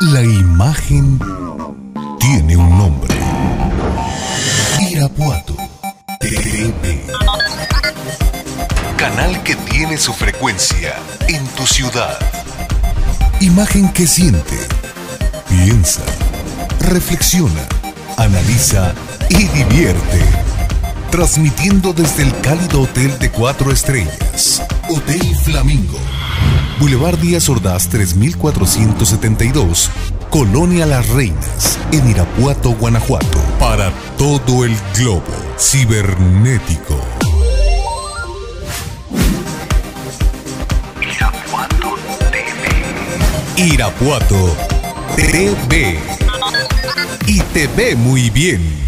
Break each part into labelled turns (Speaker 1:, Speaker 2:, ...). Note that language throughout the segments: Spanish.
Speaker 1: La imagen tiene un nombre. Irapuato. TV. Canal que tiene su frecuencia en tu ciudad. Imagen que siente, piensa, reflexiona, analiza y divierte. Transmitiendo desde el cálido hotel de cuatro estrellas, Hotel Flamingo Boulevard Díaz Ordaz 3472, Colonia Las Reinas, en Irapuato, Guanajuato. Para todo el globo cibernético. Irapuato TV. Irapuato TV. Y te ve muy bien.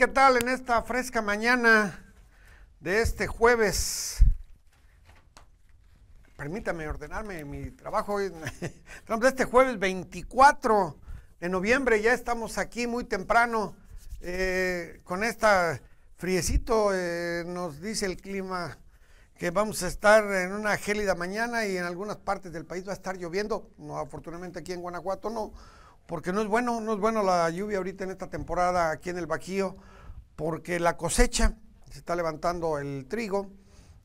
Speaker 2: ¿Qué tal en esta fresca mañana de este jueves? Permítame ordenarme mi trabajo. Estamos este jueves 24 de noviembre, ya estamos aquí muy temprano eh, con esta friecito. Eh, nos dice el clima que vamos a estar en una gélida mañana y en algunas partes del país va a estar lloviendo. No, afortunadamente aquí en Guanajuato no porque no es bueno, no es bueno la lluvia ahorita en esta temporada aquí en el Bajío, porque la cosecha, se está levantando el trigo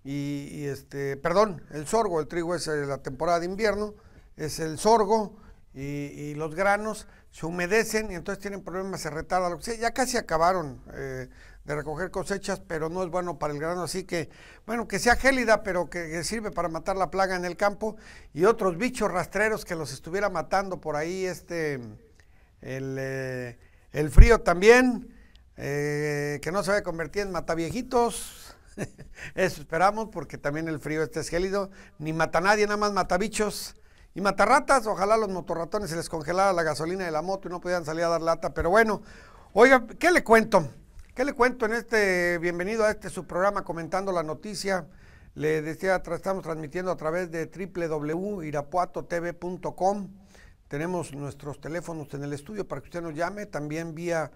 Speaker 2: y, este, perdón, el sorgo, el trigo es eh, la temporada de invierno, es el sorgo y, los granos se humedecen y entonces tienen problemas, se retarda, ya casi acabaron eh, de recoger cosechas, pero no es bueno para el grano, así que, bueno, que sea gélida, pero que, sirve para matar la plaga en el campo y otros bichos rastreros que los estuviera matando por ahí, este, el, eh, frío también, eh, que no se vaya a convertir en mataviejitos, eso esperamos, porque también el frío este es gélido, ni mata a nadie, nada más mata bichos. Y ratas, ojalá los motorratones se les congelara la gasolina de la moto y no pudieran salir a dar lata, pero bueno, oiga, ¿qué le cuento? ¿Qué le cuento en este, bienvenido a este su programa Comentando la Noticia? Le decía, estamos transmitiendo a través de www.irapuatotv.com. Tenemos nuestros teléfonos en el estudio para que usted nos llame, también vía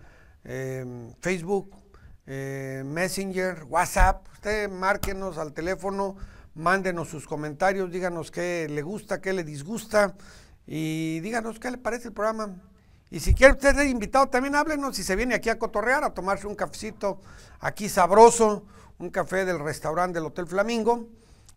Speaker 2: em, Facebook, eh, Messenger, WhatsApp. Usted márquenos al teléfono, mándenos sus comentarios, díganos qué le gusta, qué le disgusta y díganos qué le parece el programa. Y si quiere usted ser invitado, también háblenos. Si se viene aquí a cotorrear, a tomarse un cafecito aquí sabroso, un café del restaurante del Hotel Flamingo.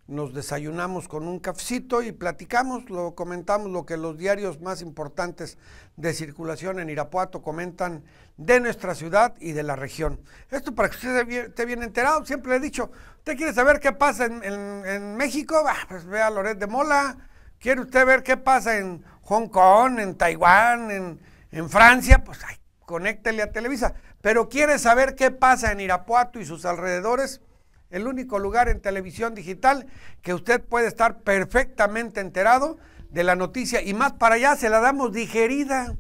Speaker 2: Nos desayunamos con un cafecito y platicamos, lo comentamos lo que los diarios más importantes de circulación en Irapuato comentan de nuestra ciudad y de la región. Esto para que usted esté bien enterado, siempre le he dicho, ¿usted quiere saber qué pasa en, México? Ah, pues vea a Loret de Mola. ¿Quiere usted ver qué pasa en Hong Kong, en Taiwán, en, en Francia, pues ay, conéctele a Televisa. Pero quiere saber qué pasa en Irapuato y sus alrededores, el único lugar en televisión digital que usted puede estar perfectamente enterado de la noticia y más para allá se la damos digerida.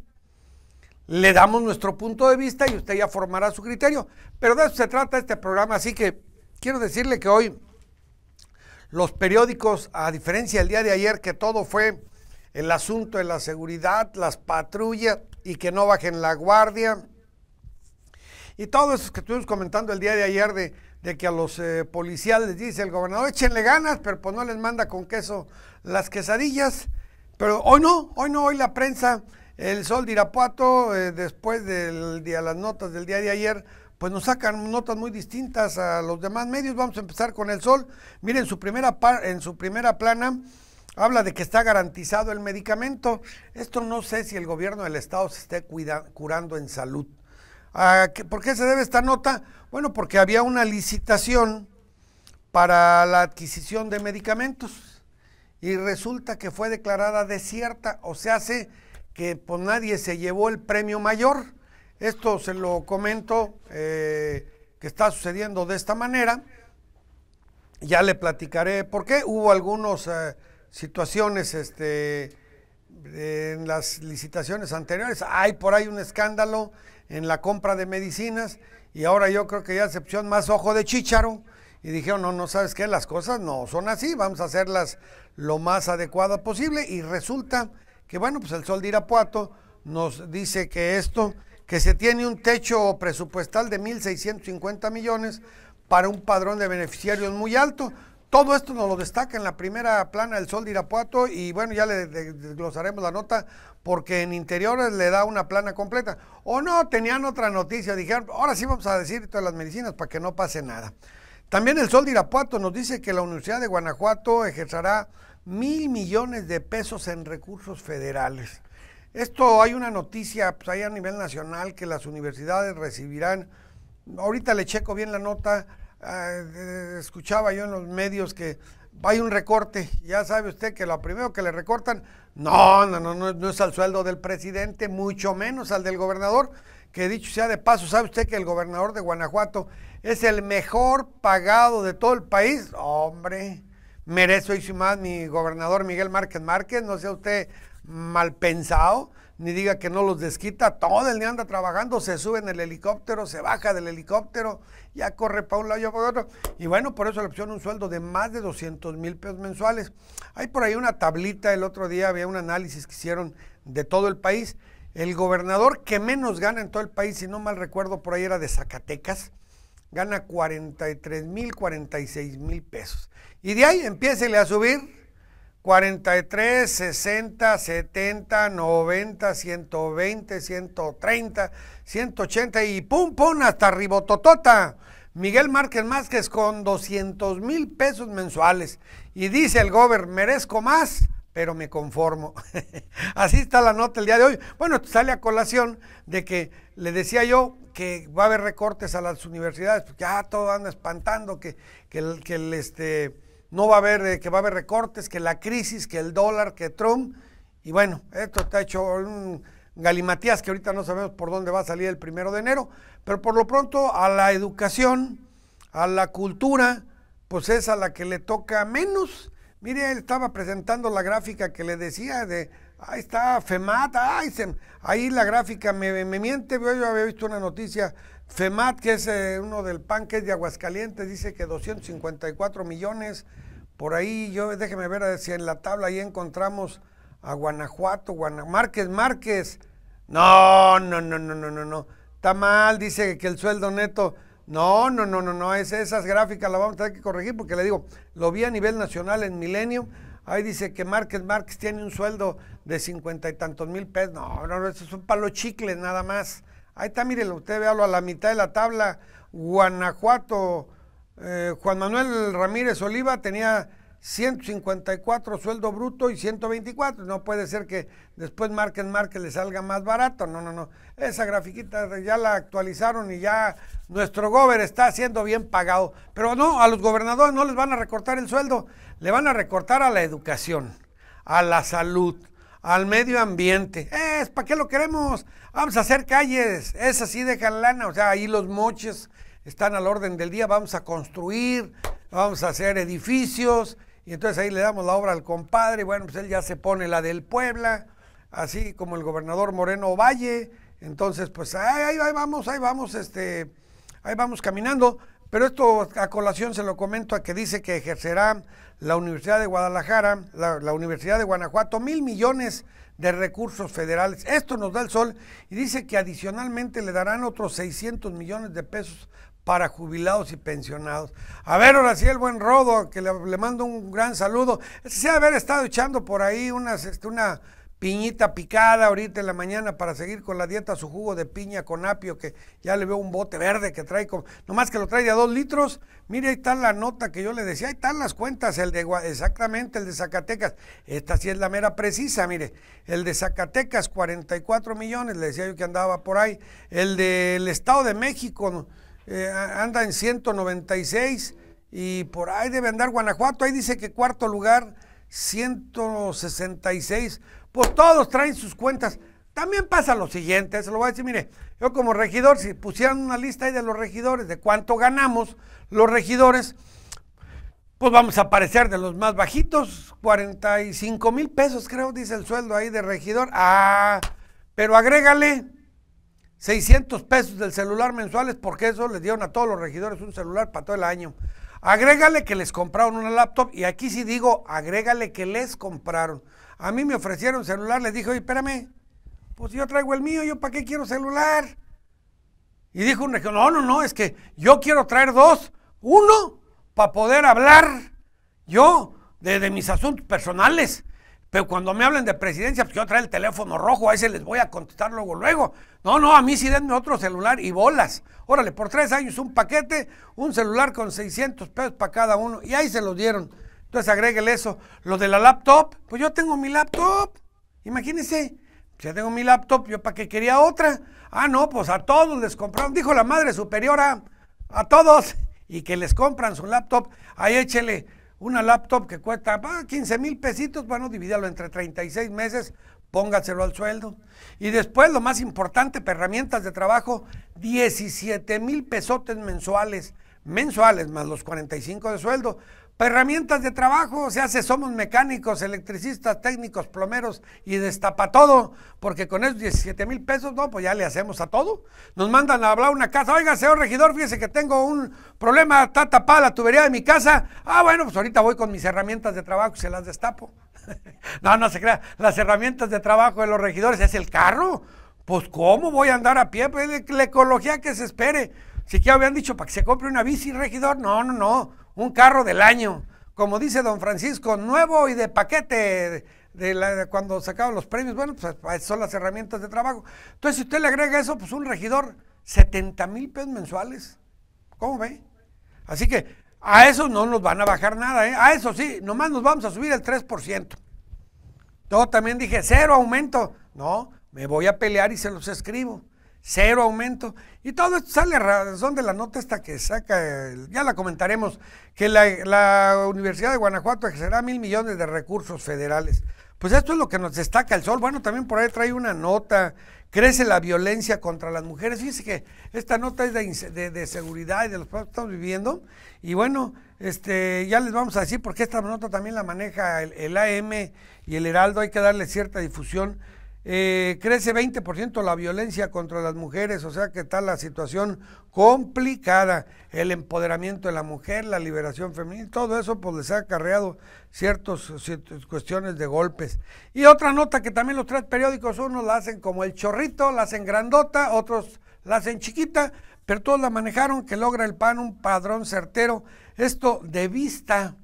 Speaker 2: Le damos nuestro punto de vista y usted ya formará su criterio. Pero de eso se trata este programa, así que quiero decirle que hoy los periódicos, a diferencia del día de ayer que todo fue el asunto de la seguridad, las patrullas, y que no bajen la guardia. Y todo eso que estuvimos comentando el día de ayer de, que a los eh, policiales dice el gobernador, échenle ganas, pero pues no les manda con queso las quesadillas. Pero hoy no, hoy no, hoy la prensa, el sol de Irapuato, eh, después del, de las notas del día de ayer, pues nos sacan notas muy distintas a los demás medios. Vamos a empezar con el sol. Miren, su primera en su primera plana Habla de que está garantizado el medicamento. Esto no sé si el gobierno del Estado se esté curando en salud. Ah, ¿Por qué se debe esta nota? Bueno, porque había una licitación para la adquisición de medicamentos y resulta que fue declarada desierta, o se hace que por pues, nadie se llevó el premio mayor. Esto se lo comento eh, que está sucediendo de esta manera. Ya le platicaré por qué. Hubo algunos... Eh, situaciones este, en las licitaciones anteriores. Hay por ahí un escándalo en la compra de medicinas y ahora yo creo que ya se más ojo de chícharo y dijeron, no, no sabes qué, las cosas no son así, vamos a hacerlas lo más adecuada posible y resulta que bueno, pues el Sol de Irapuato nos dice que esto, que se tiene un techo presupuestal de 1.650 millones para un padrón de beneficiarios muy alto, todo esto nos lo destaca en la primera plana del Sol de Irapuato y bueno, ya le desglosaremos la nota porque en interiores le da una plana completa. O no, tenían otra noticia, dijeron, ahora sí vamos a decir todas las medicinas para que no pase nada. También el Sol de Irapuato nos dice que la Universidad de Guanajuato ejercerá mil millones de pesos en recursos federales. Esto hay una noticia pues, ahí a nivel nacional que las universidades recibirán, ahorita le checo bien la nota, Ah, eh, eh, escuchaba yo en los medios que hay un recorte, ya sabe usted que lo primero que le recortan, no, no, no, no, es al sueldo del presidente, mucho menos al del gobernador, que dicho sea de paso, ¿sabe usted que el gobernador de Guanajuato es el mejor pagado de todo el país? Hombre, merece hoy más mi gobernador Miguel Márquez Márquez, no sea usted mal pensado ni diga que no los desquita, todo el día anda trabajando, se sube en el helicóptero, se baja del helicóptero, ya corre para un lado y para otro. Y bueno, por eso le opción un sueldo de más de 200 mil pesos mensuales. Hay por ahí una tablita, el otro día había un análisis que hicieron de todo el país. El gobernador que menos gana en todo el país, si no mal recuerdo, por ahí era de Zacatecas, gana 43 mil, 46 mil pesos. Y de ahí empiécele a subir 43, 60, 70, 90, 120, 130, 180 y pum, pum, hasta ribototota. Miguel Márquez Másquez con 200 mil pesos mensuales. Y dice el gober, merezco más, pero me conformo. Así está la nota el día de hoy. Bueno, sale a colación de que le decía yo que va a haber recortes a las universidades, porque ya todo anda espantando, que, que, que el este no va a haber, eh, que va a haber recortes, que la crisis, que el dólar, que Trump. Y bueno, esto está hecho un galimatías que ahorita no sabemos por dónde va a salir el primero de enero. Pero por lo pronto a la educación, a la cultura, pues es a la que le toca menos. Mire, él estaba presentando la gráfica que le decía de, ahí está FEMAT, ahí, ahí la gráfica me, me, miente, yo había visto una noticia, FEMAT, que es eh, uno del PAN, que es de Aguascalientes, dice que 254 millones, por ahí yo, déjeme ver eh, si en la tabla ahí encontramos a Guanajuato, Guana... Márquez, Márquez. No, no, no, no, no, no, no. Está mal, dice que el sueldo neto. No, no, no, no, no. Es, esas gráficas las vamos a tener que corregir porque le digo, lo vi a nivel nacional en Milenio. Ahí dice que Márquez Márquez tiene un sueldo de cincuenta y tantos mil pesos. No, no, no, eso es un palo chicle nada más. Ahí está, mírelo, usted véalo a la mitad de la tabla. Guanajuato, eh, Juan Manuel Ramírez Oliva tenía 154 sueldo bruto y 124. No puede ser que después marquen marque le salga más barato. No, no, no. Esa grafiquita ya la actualizaron y ya nuestro gober está siendo bien pagado. Pero no, a los gobernadores no les van a recortar el sueldo, le van a recortar a la educación, a la salud, al medio ambiente. Es, ¿para qué lo queremos? Vamos a hacer calles, es así de lana, o sea, ahí los moches están al orden del día, vamos a construir, vamos a hacer edificios, y entonces ahí le damos la obra al compadre, y bueno, pues él ya se pone la del Puebla, así como el gobernador Moreno Valle, entonces pues ahí, vamos, ahí vamos, este, ahí vamos caminando, pero esto a colación se lo comento a que dice que ejercerá la Universidad de Guadalajara, la, la, Universidad de Guanajuato, mil millones de recursos federales. Esto nos da el sol y dice que adicionalmente le darán otros 600 millones de pesos para jubilados y pensionados. A ver, ahora sí, el buen Rodo, que le, mando un gran saludo. Este, se ha haber estado echando por ahí este, una piñita picada ahorita en la mañana para seguir con la dieta, su jugo de piña con apio, que ya le veo un bote verde que trae, con, nomás que lo trae de a dos litros. Mire, ahí está la nota que yo le decía, ahí están las cuentas, el de exactamente el de Zacatecas. Esta sí es la mera precisa, mire. El de Zacatecas, 44 millones, le decía yo que andaba por ahí. El del Estado de México, eh, anda en 196 y por ahí debe andar Guanajuato. Ahí dice que cuarto lugar, 166. Pues todos traen sus cuentas. También pasa lo siguiente, se lo voy a decir, mire, yo como regidor, si pusieran una lista ahí de los regidores, de cuánto ganamos los regidores, pues vamos a aparecer de los más bajitos, 45 mil pesos creo, dice el sueldo ahí de regidor. Ah, pero agrégale 600 pesos del celular mensuales porque eso les dieron a todos los regidores un celular para todo el año. Agrégale que les compraron una laptop y aquí sí digo, agrégale que les compraron. A mí me ofrecieron celular, les dije, oye, espérame, pues yo traigo el mío, yo para qué quiero celular. Y dijo un regidor, no, no, no, es que yo quiero traer dos. Uno, para poder hablar yo de mis asuntos personales pero cuando me hablen de presidencia, pues yo trae el teléfono rojo, a ese les voy a contestar luego, luego. No, no, a mí sí denme otro celular y bolas. Órale, por tres años un paquete, un celular con 600 pesos para cada uno. Y ahí se los dieron. Entonces agréguele eso. Lo de la laptop, pues yo tengo mi laptop. Imagínense, yo tengo mi laptop, yo para qué quería otra. Ah, no, pues a todos les compraron, dijo la madre superiora, a todos, y que les compran su laptop, ahí échele una laptop que cuesta 15 mil pesitos, bueno, divídalo entre 36 meses, póngaselo al sueldo. Y después, lo más importante, herramientas de trabajo, 17 mil pesotes mensuales, mensuales más los 45 de sueldo herramientas de trabajo se hace somos mecánicos, electricistas, técnicos, plomeros y destapa todo, porque con esos 17 mil pesos, no, pues ya le hacemos a todo. Nos mandan a hablar una casa, oiga, señor regidor, fíjese que tengo un problema, está tapada la tubería de mi casa. Ah, bueno, pues ahorita voy con mis herramientas de trabajo y se las destapo. no, no se crea, las herramientas de trabajo de los regidores es el carro. Pues cómo voy a andar a pie, pues la ecología que se espere. Si que habían dicho para que se compre una bici, regidor, no, no, no un carro del año, como dice don Francisco, nuevo y de paquete de, cuando sacaban los premios. Bueno, pues son las herramientas de trabajo. Entonces, si usted le agrega eso, pues un regidor, 70 mil pesos mensuales. ¿Cómo ve? Así que a eso no nos van a bajar nada, ¿eh? A eso sí, nomás nos vamos a subir el 3%. Yo también dije, cero aumento. No, me voy a pelear y se los escribo cero aumento. Y todo esto sale a razón de la nota esta que saca, ya la comentaremos, que la, Universidad de Guanajuato ejercerá mil millones de recursos federales. Pues esto es lo que nos destaca el sol. Bueno, también por ahí trae una nota, crece la violencia contra las mujeres. Fíjense que esta nota es de, seguridad y de los que estamos viviendo. Y bueno, este, ya les vamos a decir, porque esta nota también la maneja el AM y el Heraldo, hay que darle cierta difusión eh, crece 20% la violencia contra las mujeres, o sea que está la situación complicada, el empoderamiento de la mujer, la liberación femenina, todo eso pues les ha acarreado ciertas cuestiones de golpes. Y otra nota que también los tres periódicos, unos la hacen como el chorrito, la hacen grandota, otros la hacen chiquita, pero todos la manejaron, que logra el PAN un padrón certero, esto de vista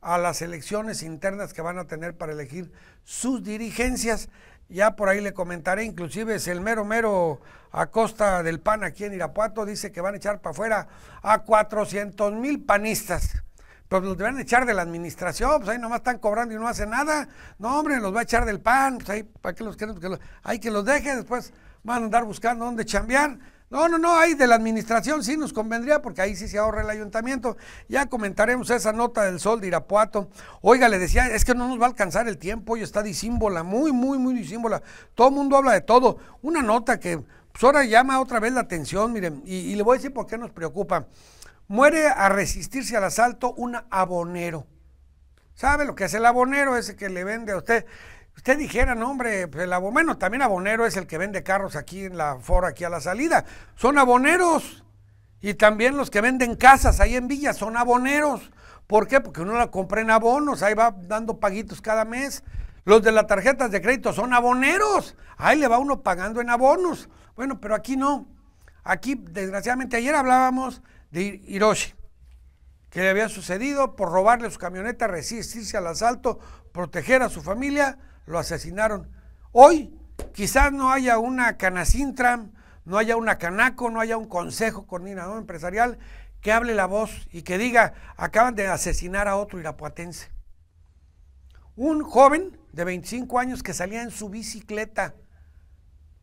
Speaker 2: a las elecciones internas que van a tener para elegir sus dirigencias ya por ahí le comentaré, inclusive es el mero mero a costa del PAN aquí en Irapuato, dice que van a echar para afuera a 400 mil panistas. Pues los van a echar de la administración, pues ahí nomás están cobrando y no hacen nada. No, hombre, los va a echar del PAN, pues ahí, ¿para qué los quieren? Hay que los dejen, después van a andar buscando dónde chambear. No, no, no, ahí de la administración sí nos convendría porque ahí sí se ahorra el ayuntamiento. Ya comentaremos esa nota del sol de Irapuato. Oiga, le decía, es que no nos va a alcanzar el tiempo, hoy está disímbola, muy, muy, muy disímbola. Todo el mundo habla de todo. Una nota que pues, ahora llama otra vez la atención, miren, y, le voy a decir por qué nos preocupa. Muere a resistirse al asalto un abonero. ¿Sabe lo que es el abonero? Ese que le vende a usted Usted dijera, no, hombre, pues, el abonero también abonero es el que vende carros aquí en la fora, aquí a la salida. Son aboneros. Y también los que venden casas ahí en Villa son aboneros. ¿Por qué? Porque uno la compra en abonos, ahí va dando paguitos cada mes. Los de las tarjetas de crédito son aboneros, ahí le va uno pagando en abonos. Bueno, pero aquí no. Aquí, desgraciadamente, ayer hablábamos de Hiroshi, que le había sucedido por robarle su camioneta, resistirse al asalto, proteger a su familia lo asesinaron. Hoy quizás no haya una Canacintram, no haya una Canaco, no haya un consejo coordinador empresarial que hable la voz y que diga, acaban de asesinar a otro irapuatense. Un joven de 25 años que salía en su bicicleta.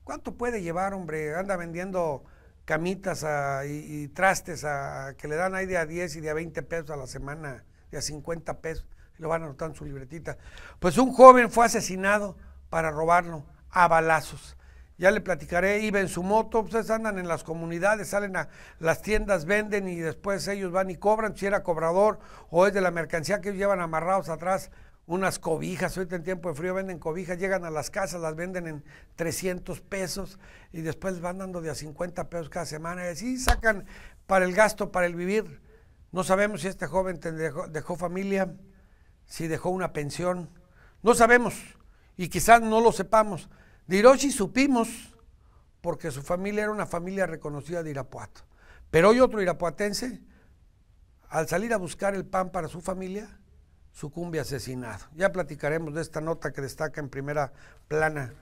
Speaker 2: ¿Cuánto puede llevar, hombre? Anda vendiendo camitas ah, y, trastes a, ah, que le dan ahí de a 10 y de a 20 pesos a la semana, de a 50 pesos lo van a anotar en su libretita. Pues un joven fue asesinado para robarlo a balazos. Ya le platicaré, iba en su moto, ustedes andan en las comunidades, salen a las tiendas, venden y después ellos van y cobran, si era cobrador o es de la mercancía que ellos llevan amarrados atrás unas cobijas, ahorita en tiempo de frío venden cobijas, llegan a las casas, las venden en 300 pesos y después van dando de a 50 pesos cada semana y así sacan para el gasto, para el vivir. No sabemos si este joven dejó familia, si dejó una pensión. No sabemos y quizás no lo sepamos. De Hiroshi supimos porque su familia era una familia reconocida de Irapuato. Pero hoy otro irapuatense, al salir a buscar el pan para su familia, sucumbe asesinado. Ya platicaremos de esta nota que destaca en primera plana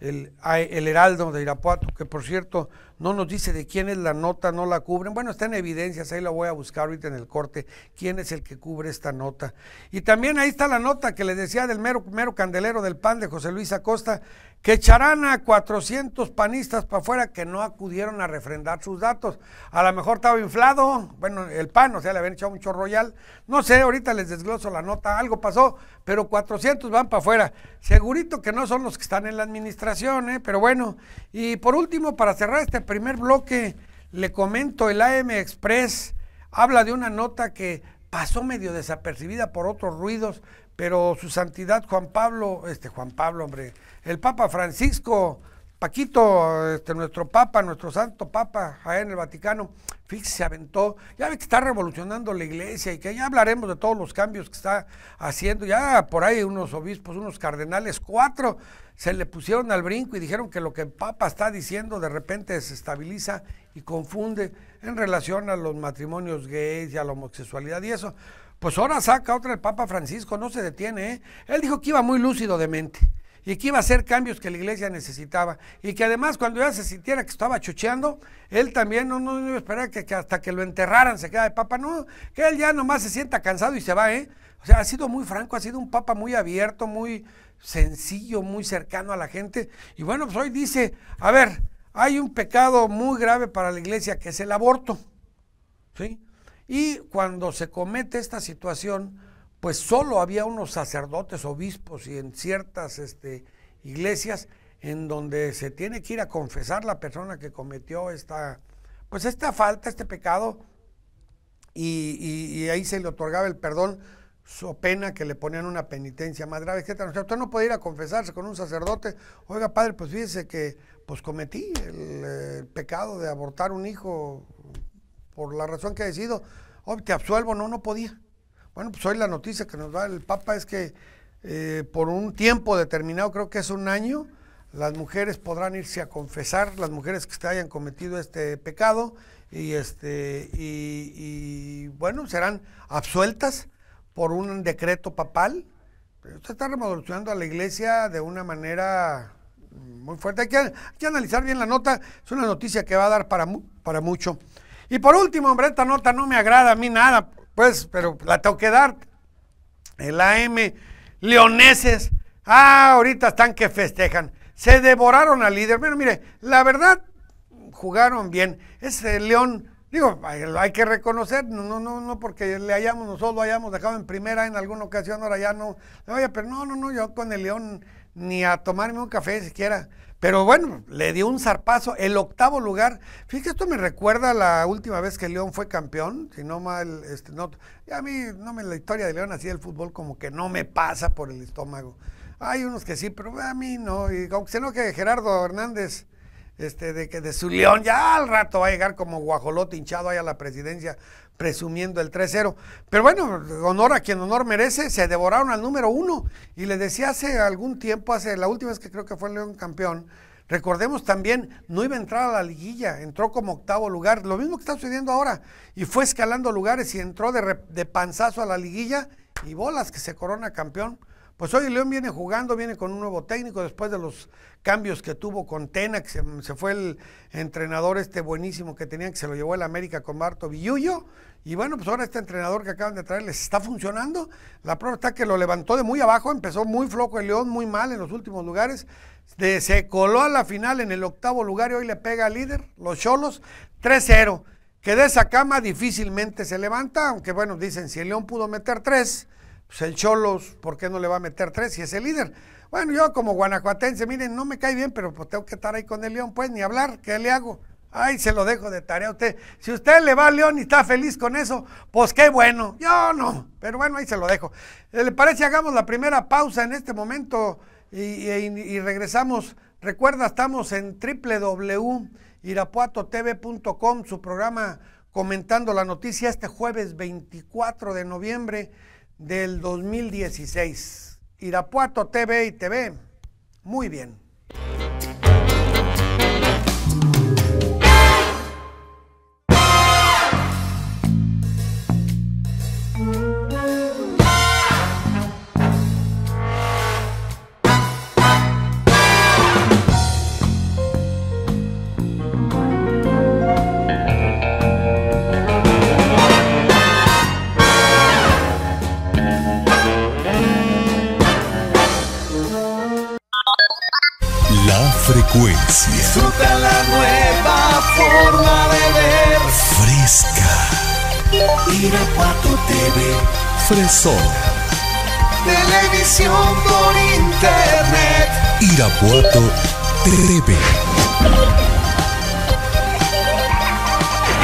Speaker 2: el, el, Heraldo de Irapuato, que por cierto no nos dice de quién es la nota, no la cubren. Bueno, está en evidencias, ahí la voy a buscar ahorita en el corte, quién es el que cubre esta nota. Y también ahí está la nota que le decía del mero, mero candelero del pan de José Luis Acosta, que echarán a 400 panistas para afuera que no acudieron a refrendar sus datos. A lo mejor estaba inflado, bueno, el pan, o sea, le habían echado un royal. No sé, ahorita les desgloso la nota, algo pasó, pero 400 van para afuera. Segurito que no son los que están en la administración, ¿eh? pero bueno. Y por último, para cerrar este primer bloque, le comento, el AM Express habla de una nota que pasó medio desapercibida por otros ruidos, pero su santidad Juan Pablo, este Juan Pablo, hombre, el Papa Francisco, Paquito, este, nuestro Papa, nuestro Santo Papa, allá en el Vaticano, fíjese, se aventó, ya ve que está revolucionando la iglesia y que ya hablaremos de todos los cambios que está haciendo, ya por ahí unos obispos, unos cardenales, cuatro se le pusieron al brinco y dijeron que lo que el Papa está diciendo de repente se estabiliza y confunde en relación a los matrimonios gays y a la homosexualidad y eso. Pues ahora saca otra el Papa Francisco, no se detiene, ¿eh? él dijo que iba muy lúcido de mente y que iba a hacer cambios que la iglesia necesitaba y que además cuando ya se sintiera que estaba chucheando, él también no, no iba a esperar que, hasta que lo enterraran se queda de papa, no, que él ya nomás se sienta cansado y se va, ¿eh? O sea, ha sido muy franco, ha sido un papa muy abierto, muy sencillo, muy cercano a la gente y bueno, pues hoy dice, a ver, hay un pecado muy grave para la iglesia que es el aborto, ¿sí? Y cuando se comete esta situación, pues solo había unos sacerdotes, obispos y en ciertas este, iglesias en donde se tiene que ir a confesar la persona que cometió esta, pues esta falta, este pecado, y, ahí se le otorgaba el perdón, su pena que le ponían una penitencia más grave, etc. usted no puede ir a confesarse con un sacerdote, oiga padre, pues fíjese que pues cometí el, eh, pecado de abortar un hijo por la razón que ha decidido, oh, te absuelvo, no, no podía. Bueno, pues hoy la noticia que nos da el Papa es que eh, por un tiempo determinado, creo que es un año, las mujeres podrán irse a confesar, las mujeres que se hayan cometido este pecado, y, este, y, bueno, serán absueltas por un decreto papal. Se está revolucionando a la iglesia de una manera muy fuerte. Hay que, hay analizar bien la nota. Es una noticia que va a dar para, para mucho. Y por último, hombre, esta nota no me agrada a mí nada. Pues, pero la tengo que dar. El AM, leoneses, ah, ahorita están que festejan. Se devoraron al líder. Bueno, mire, la verdad, jugaron bien. Ese León, digo, hay que reconocer, no, no, no, porque le hayamos, nosotros lo hayamos dejado en primera en alguna ocasión, ahora ya no. Oye, pero no, no, no, yo con el León ni a tomarme un café siquiera. Pero bueno, le dio un zarpazo, el octavo lugar. Fíjate, esto me recuerda la última vez que León fue campeón, si no mal, este, no, a mí no me, la historia de León así el fútbol como que no me pasa por el estómago. Hay unos que sí, pero a mí no. Y aunque se que Gerardo Hernández, este, de que de su León ya al rato va a llegar como guajolote hinchado ahí a la presidencia presumiendo el 3-0. Pero bueno, honor a quien honor merece, se devoraron al número uno. Y le decía hace algún tiempo, hace la última vez que creo que fue León campeón, recordemos también, no iba a entrar a la liguilla, entró como octavo lugar, lo mismo que está sucediendo ahora, y fue escalando lugares y entró de, de panzazo a la liguilla y bolas que se corona campeón. Pues hoy León viene jugando, viene con un nuevo técnico después de los cambios que tuvo con Tena, que se, fue el entrenador este buenísimo que tenía, que se lo llevó el América con Marto Villullo. Y bueno, pues ahora este entrenador que acaban de traer les está funcionando. La prueba está que lo levantó de muy abajo, empezó muy flojo el León, muy mal en los últimos lugares. se coló a la final en el octavo lugar y hoy le pega al líder, los Cholos, 3-0. Que de esa cama difícilmente se levanta, aunque bueno, dicen, si el León pudo meter tres, pues el Cholos, ¿por qué no le va a meter tres si es el líder? Bueno, yo como guanajuatense, miren, no me cae bien, pero pues tengo que estar ahí con el León, pues ni hablar, ¿qué le hago? Ahí se lo dejo de tarea a usted. Si usted le va al León y está feliz con eso, pues qué bueno. Yo no, pero bueno, ahí se lo dejo. Eh, ¿Le parece hagamos la primera pausa en este momento y, y regresamos? Recuerda, estamos en www.irapuatotv.com, su programa comentando la noticia este jueves 24 de noviembre del 2016. Irapuato TV y TV. Muy bien.
Speaker 1: Televisión por internet. Irapuato TV.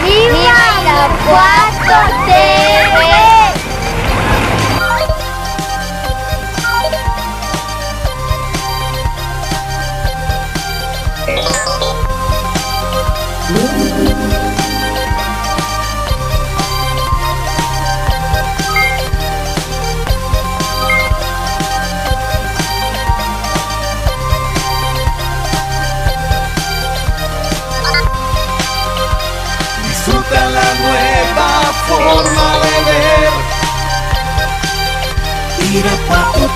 Speaker 2: ¡Viva Irapuato TV! forma de ver.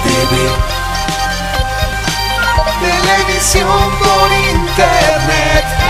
Speaker 1: TV, televisión por internet.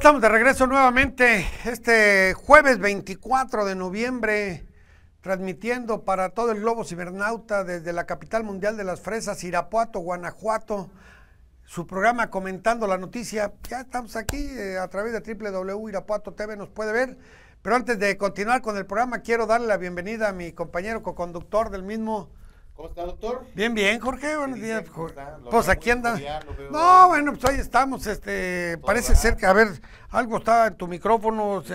Speaker 2: estamos de regreso nuevamente este jueves 24 de noviembre, transmitiendo para todo el globo cibernauta desde la capital mundial de las fresas, Irapuato, Guanajuato. Su programa comentando la noticia. Ya estamos aquí eh, a través de Irapuato TV, nos puede ver. Pero antes de continuar con el programa, quiero darle la bienvenida a mi compañero coconductor del mismo, ¿Cómo está, doctor? Bien, bien, Jorge, buenos días.
Speaker 1: Pues aquí anda.
Speaker 2: no, bueno, pues ahí estamos. Este, parece ser que, a ver, algo está en tu micrófono. Sí,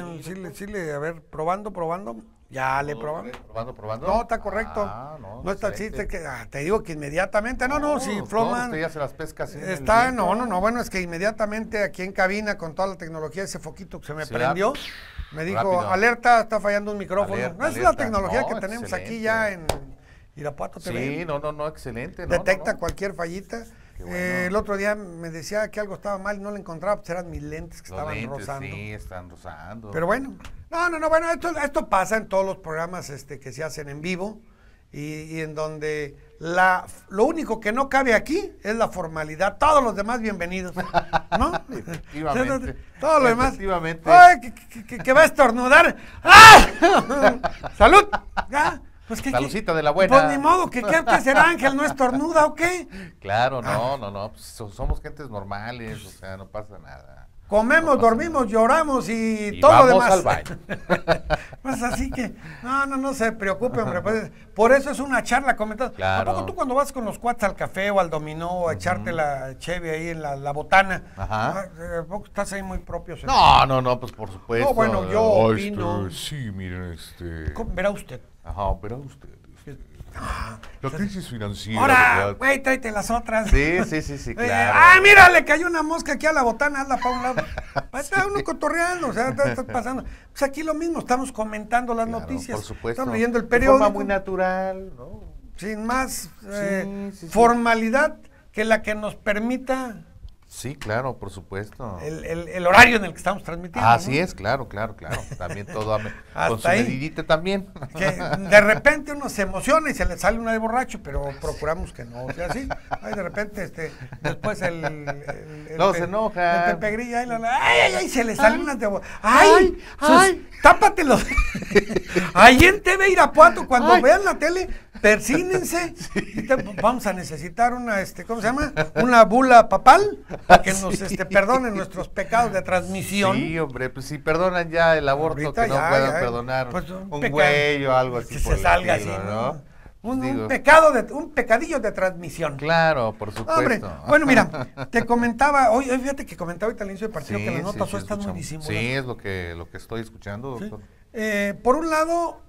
Speaker 2: sí, a ver, probando, probando. Ya le probamos. Probando, probando. No, está correcto. Ah, no, está chiste que ah, te digo que inmediatamente, no, no, no si Floman. se las pescas. Está, no, no, no, bueno, es que inmediatamente aquí en cabina con toda la tecnología ese foquito que se me prendió. Ah, me dijo, alerta, está fallando un micrófono. es la tecnología que tenemos aquí ya en Irapuato TV. Sí, no, no, no, excelente. Detecta cualquier fallita. Eh, el otro día me decía que algo estaba mal y no lo encontraba, pues eran mis lentes que estaban rozando.
Speaker 1: Sí, están rozando. Pero bueno,
Speaker 2: no, no, no, bueno, esto, esto pasa en todos los programas este, que se hacen en vivo y, en donde la, lo único que no cabe aquí es la formalidad. Todos los demás, bienvenidos. ¿No? Efectivamente. Todo lo demás. Efectivamente. Ay, que, va a estornudar. ¡Ah! ¡Salud! ¿Ya? Pues que, Salucita de la buena. Pues ni modo, que qué antes era Ángel, no tornuda o qué.
Speaker 1: Claro, no, ah. no, no, pues somos gentes normales, o sea, no pasa nada.
Speaker 2: Comemos, dormimos, lloramos y, todo lo demás. Al baño. pues así que, no, no, no se preocupe hombre, pues, por eso es una charla comentada. Claro. ¿A poco tú cuando vas con los cuates al café o al dominó o a echarte la cheve ahí en la, botana? Ajá. Ah, eh, ¿A poco estás ahí muy propio? No, no, no, pues por supuesto. No, bueno, yo vino este, sí, miren, este. Verá usted. Ajá,
Speaker 1: pero usted. Ah, la crisis financiera. Ahora, güey, tráete las otras. Sí, sí, sí, sí, eh, claro. ah,
Speaker 2: mírale, le cayó una mosca aquí a la botana, hazla para un lado. Está uno cotorreando, o sea, está, está, pasando. Pues aquí lo mismo, estamos comentando las noticias. Por supuesto. Estamos leyendo el periódico. De forma muy natural, ¿no? Sin más eh, formalidad que la que nos permita
Speaker 1: Sí, claro, por supuesto. El,
Speaker 2: el, horario en el que estamos transmitiendo. Así es,
Speaker 1: claro, claro, claro. También todo con su medidita también. de repente uno
Speaker 2: se emociona y se le sale una de borracho, pero procuramos que no sea así. Ay, de repente, este, después el, el no, se enoja. y la, ay, ay, ay, se le sale una de borracho. Ay, ay, sus, ay. tápatelo. Ahí en TV Irapuato, cuando vean la tele, persínense. Vamos a necesitar una, este, ¿cómo se llama? Una bula papal para que nos este, perdonen nuestros pecados de transmisión. Sí,
Speaker 1: hombre, pues si perdonan ya el aborto, que no puedan perdonar pues, un, cuello o algo así. Que se salga así, ¿no? Un, pecado
Speaker 2: de un pecadillo de transmisión. Claro, por supuesto. Hombre, bueno, mira, te comentaba, hoy, fíjate que comentaba ahorita al inicio del partido que las notas hoy están muy Sí, es
Speaker 1: lo que, lo que estoy escuchando, doctor.
Speaker 2: Eh, por un lado,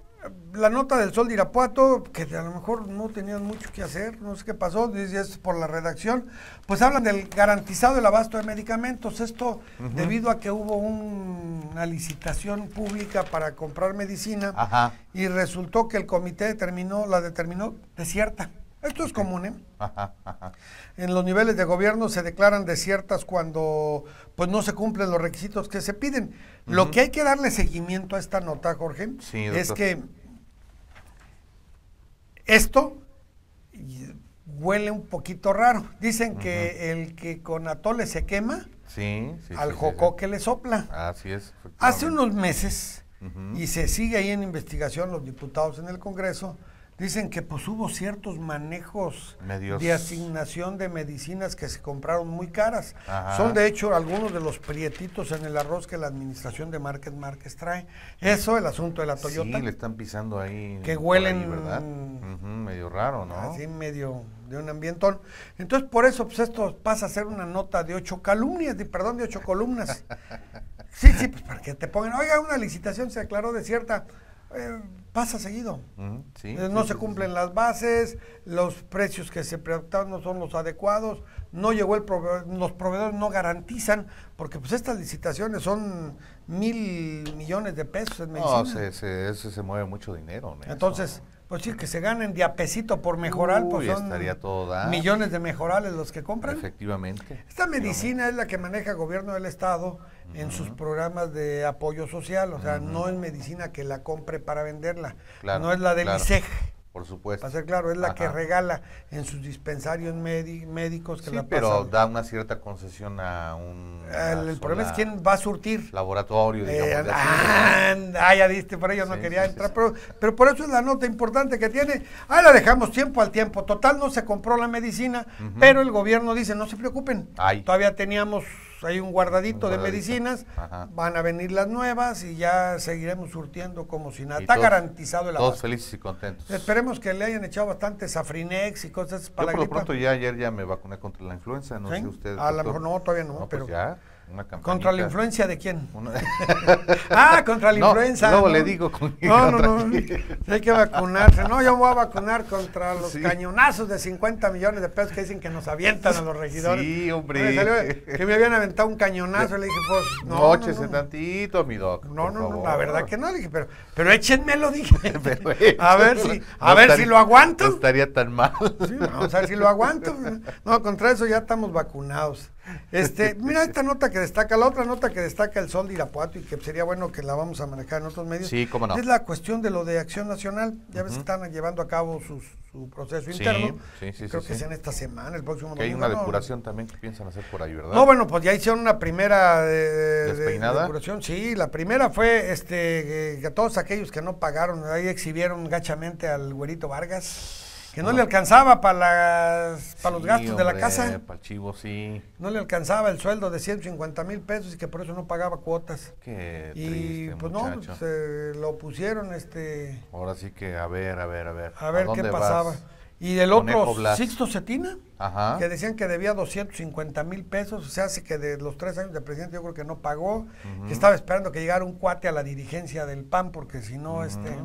Speaker 2: la nota del Sol de Irapuato, que a lo mejor no tenían mucho que hacer, no sé qué pasó, es por la redacción, pues hablan del garantizado el abasto de medicamentos, esto debido a que hubo una licitación pública para comprar medicina y resultó que el comité determinó, la determinó desierta. Esto es común, ¿eh? En los niveles de gobierno se declaran desiertas cuando pues no se cumplen los requisitos que se piden. Lo que hay que darle seguimiento a esta nota, Jorge, es que esto huele un poquito raro. Dicen que el que con atole se quema,
Speaker 1: sí, al jocó
Speaker 2: que le sopla.
Speaker 1: Así es. Hace unos
Speaker 2: meses, y se sigue ahí en investigación los diputados en el Congreso, Dicen que pues hubo ciertos manejos de asignación de medicinas que se compraron muy caras. Son de hecho algunos de los prietitos en el arroz que la administración de Market Márquez trae. Eso, el asunto de la Toyota. Sí, le están
Speaker 1: pisando ahí. Que huelen. ¿verdad? medio raro, ¿no? Así
Speaker 2: medio de un ambientón. Entonces por eso pues esto pasa a ser una nota de ocho calumnias, de, perdón, de ocho columnas. sí, sí, pues para que te pongan, oiga, una licitación se aclaró de cierta eh, pasa seguido. Eh, no se cumplen las bases, los precios que se prestaron no son los adecuados, no llegó el los proveedores no garantizan, porque pues estas licitaciones son mil millones de pesos en medicina. No,
Speaker 1: se, se, mueve mucho dinero.
Speaker 2: Entonces... Pues sí, que se ganen diapecito por mejorar. pues estaría todo da. millones de mejorales los que compran.
Speaker 1: Efectivamente.
Speaker 2: Esta medicina es la que maneja el gobierno del Estado en sus programas de apoyo social, o sea, no es medicina que la compre para venderla, claro, no es la del claro.
Speaker 1: Por supuesto. Para ser claro, es la que
Speaker 2: regala en sus dispensarios médicos que sí, pero
Speaker 1: da una cierta concesión a un... El, problema es quién
Speaker 2: va a surtir.
Speaker 1: Laboratorio, eh, digamos. ah,
Speaker 2: ya diste, pero yo no quería entrar, pero, pero por eso es la nota importante que tiene. Ah, la dejamos tiempo al tiempo. Total, no se compró la medicina, pero el gobierno dice, no se preocupen. Todavía teníamos hay un guardadito de medicinas, van a venir las nuevas y ya seguiremos surtiendo como si nada. Está garantizado el agua. Todos felices y contentos. Esperemos que le hayan echado bastante safrinex y cosas para Yo por lo pronto
Speaker 1: ya ayer ya me vacuné contra la influenza, no sé ustedes. A lo no, todavía no, pues pero... ya. ¿Contra la influencia de quién? ah, contra la no, no. le digo No, no, no.
Speaker 2: Hay que vacunarse. No, yo me voy a vacunar contra los cañonazos de 50 millones de pesos que dicen que nos avientan a los regidores. Sí, hombre. que me habían aventado un cañonazo. Le dije, pues. No, tantito, mi doc. No, no, no. La verdad que no. dije, pero, pero échenmelo, dije. a ver si, a ver si lo aguanto. estaría tan mal. vamos a ver si lo aguanto. No, contra eso ya estamos vacunados. Este, mira esta nota que destaca, la otra nota que destaca el Sol de Irapuato y que sería bueno que la vamos a manejar en otros medios. Sí, cómo no. Es la cuestión de lo de Acción Nacional. Ya ves que están llevando a cabo su proceso interno. Sí, sí, Creo que es en esta semana, el próximo Que hay una depuración
Speaker 1: también que piensan hacer por ahí, ¿verdad? No, bueno, pues ya
Speaker 2: hicieron una primera de, Despeinada. depuración. Sí, la primera fue este, que, todos aquellos que no pagaron, ahí exhibieron gachamente al güerito Vargas. Que no, le alcanzaba para, las, los gastos de la casa.
Speaker 1: Para el chivo, sí.
Speaker 2: No le alcanzaba el sueldo de 150 mil pesos y que por eso no pagaba cuotas. Qué y pues no, se lo pusieron este.
Speaker 1: Ahora sí que a ver, a ver, a ver. A ver qué pasaba. Y del otro, Sixto Cetina, que
Speaker 2: decían que debía 250 mil pesos, o sea, hace que de los tres años de presidente yo creo que no pagó, que estaba esperando que llegara un cuate a la dirigencia del PAN, porque si no, este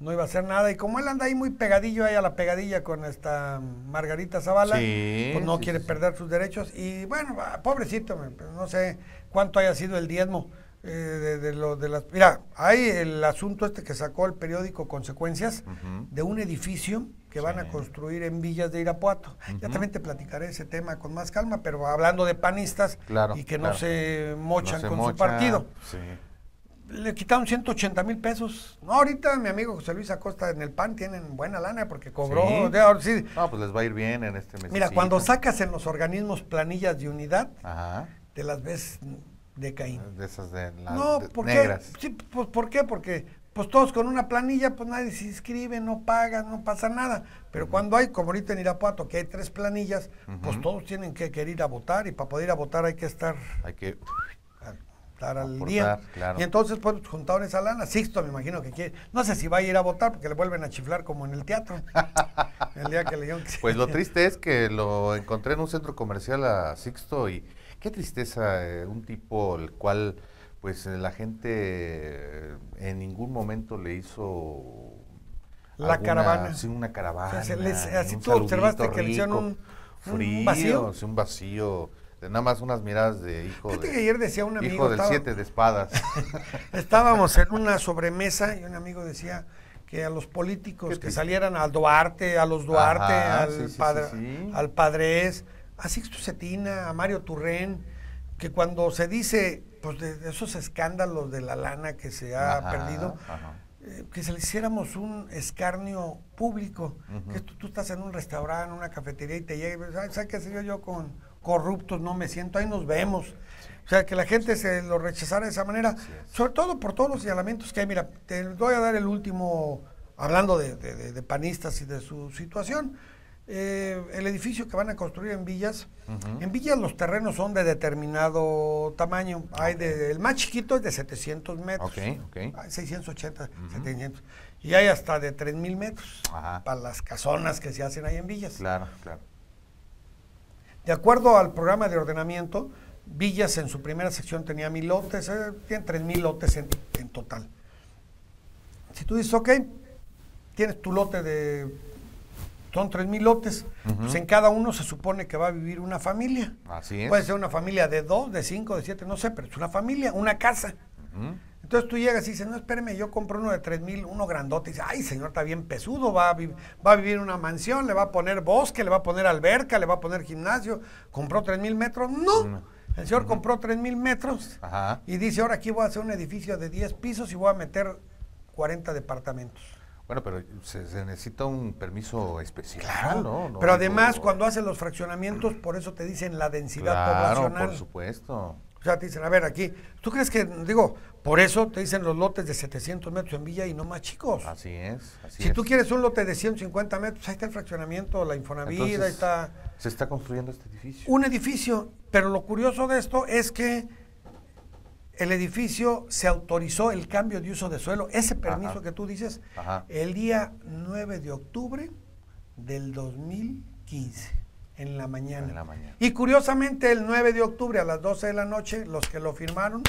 Speaker 2: no iba a hacer nada. Y como él anda ahí muy pegadillo, ahí a la pegadilla con esta Margarita Zavala, pues no quiere perder sus derechos. Y bueno, pobrecito, no sé cuánto haya sido el diezmo. Eh, de, lo, de las, mira, hay el asunto este que sacó el periódico Consecuencias de un edificio que van a construir en Villas de Irapuato. Ya también te platicaré ese tema con más calma, pero hablando de panistas y que no se mochan con su partido. Sí le quitaron 180 mil pesos. No, ahorita mi amigo José Luis Acosta en el PAN tienen buena lana porque cobró.
Speaker 1: Sí. No, pues les va a ir bien en este mes. Mira, cuando
Speaker 2: sacas en los organismos planillas de unidad, te las ves de Caín. De esas de las no, ¿por Qué? Sí, pues, ¿por qué? Porque pues todos con una planilla, pues nadie se inscribe, no paga, no pasa nada. Pero cuando hay, como ahorita en Irapuato, que hay tres planillas, pues todos tienen que querer ir a votar y para poder ir a votar hay que estar... Hay que al día. Y entonces, pues, juntaron esa lana. Sixto, me imagino que quiere. No sé si va a ir a votar porque le vuelven a chiflar como en el teatro. el día que le dieron Pues lo
Speaker 1: triste es que lo encontré en un centro comercial a Sixto y qué tristeza, eh, un tipo el cual, pues, la gente eh, en ningún momento le hizo. La caravana. una caravana. tú observaste que le hicieron un. vacío. un vacío este, nada más unas miradas de hijo. Fíjate que ayer decía un amigo. Hijo del siete de espadas.
Speaker 2: estábamos en una sobremesa y un amigo decía que a los políticos que salieran al Duarte, a los Duarte, al, padre, al Padres, a Sixto Cetina, a Mario Turren que cuando se dice pues de, esos escándalos de la lana que se ha perdido, eh, que se le hiciéramos un escarnio público, que tú, estás en un restaurante, en una cafetería y te llega y ¿sabes qué se yo, yo con corruptos no me siento, ahí nos vemos. O sea, que la gente se lo rechazara de esa manera, sobre todo por todos los señalamientos que hay. Mira, te voy a dar el último, hablando de, panistas y de su situación. Eh, el edificio que van a construir en Villas, en Villas los terrenos son de determinado tamaño. Hay de, el más chiquito es de 700 metros, okay, 680, 700. Y hay hasta de 3000 metros para las casonas que se hacen ahí en Villas.
Speaker 1: Claro, claro.
Speaker 2: De acuerdo al programa de ordenamiento, Villas en su primera sección tenía mil lotes, eh, tiene tres mil lotes en, total. Si tú dices, ok, tienes tu lote de. Son tres mil lotes, pues en cada uno se supone que va a vivir una familia. Así es. Puede ser una familia de dos, de cinco, de siete, no sé, pero es una familia, una casa. Entonces tú llegas y dices, no, espéreme, yo compro uno de tres mil, uno grandote. Y dice, ay, señor, está bien pesudo, va a, va a vivir una mansión, le va a poner bosque, le va a poner alberca, le va a poner gimnasio. ¿Compró tres mil metros? No. El señor compró tres mil metros y dice, ahora aquí voy a hacer un edificio de 10 pisos y voy a meter 40 departamentos.
Speaker 1: Bueno, pero se, necesita un permiso especial,
Speaker 2: claro, ¿no? pero además, cuando hacen los fraccionamientos, por eso te dicen la densidad poblacional. Claro, por supuesto. O sea, te dicen, a ver, aquí, ¿tú crees que, digo, por eso te dicen los lotes de 700 metros en Villa y no más chicos. Así es. Así si tú quieres un lote de 150 metros, ahí está el fraccionamiento, la Infonavida, está.
Speaker 1: Se está construyendo este edificio.
Speaker 2: Un edificio, pero lo curioso de esto es que el edificio se autorizó el cambio de uso de suelo, ese permiso que tú dices, el día 9 de octubre del 2015. En la, mañana. en la mañana. Y curiosamente, el 9 de octubre a las 12 de la noche, los que lo firmaron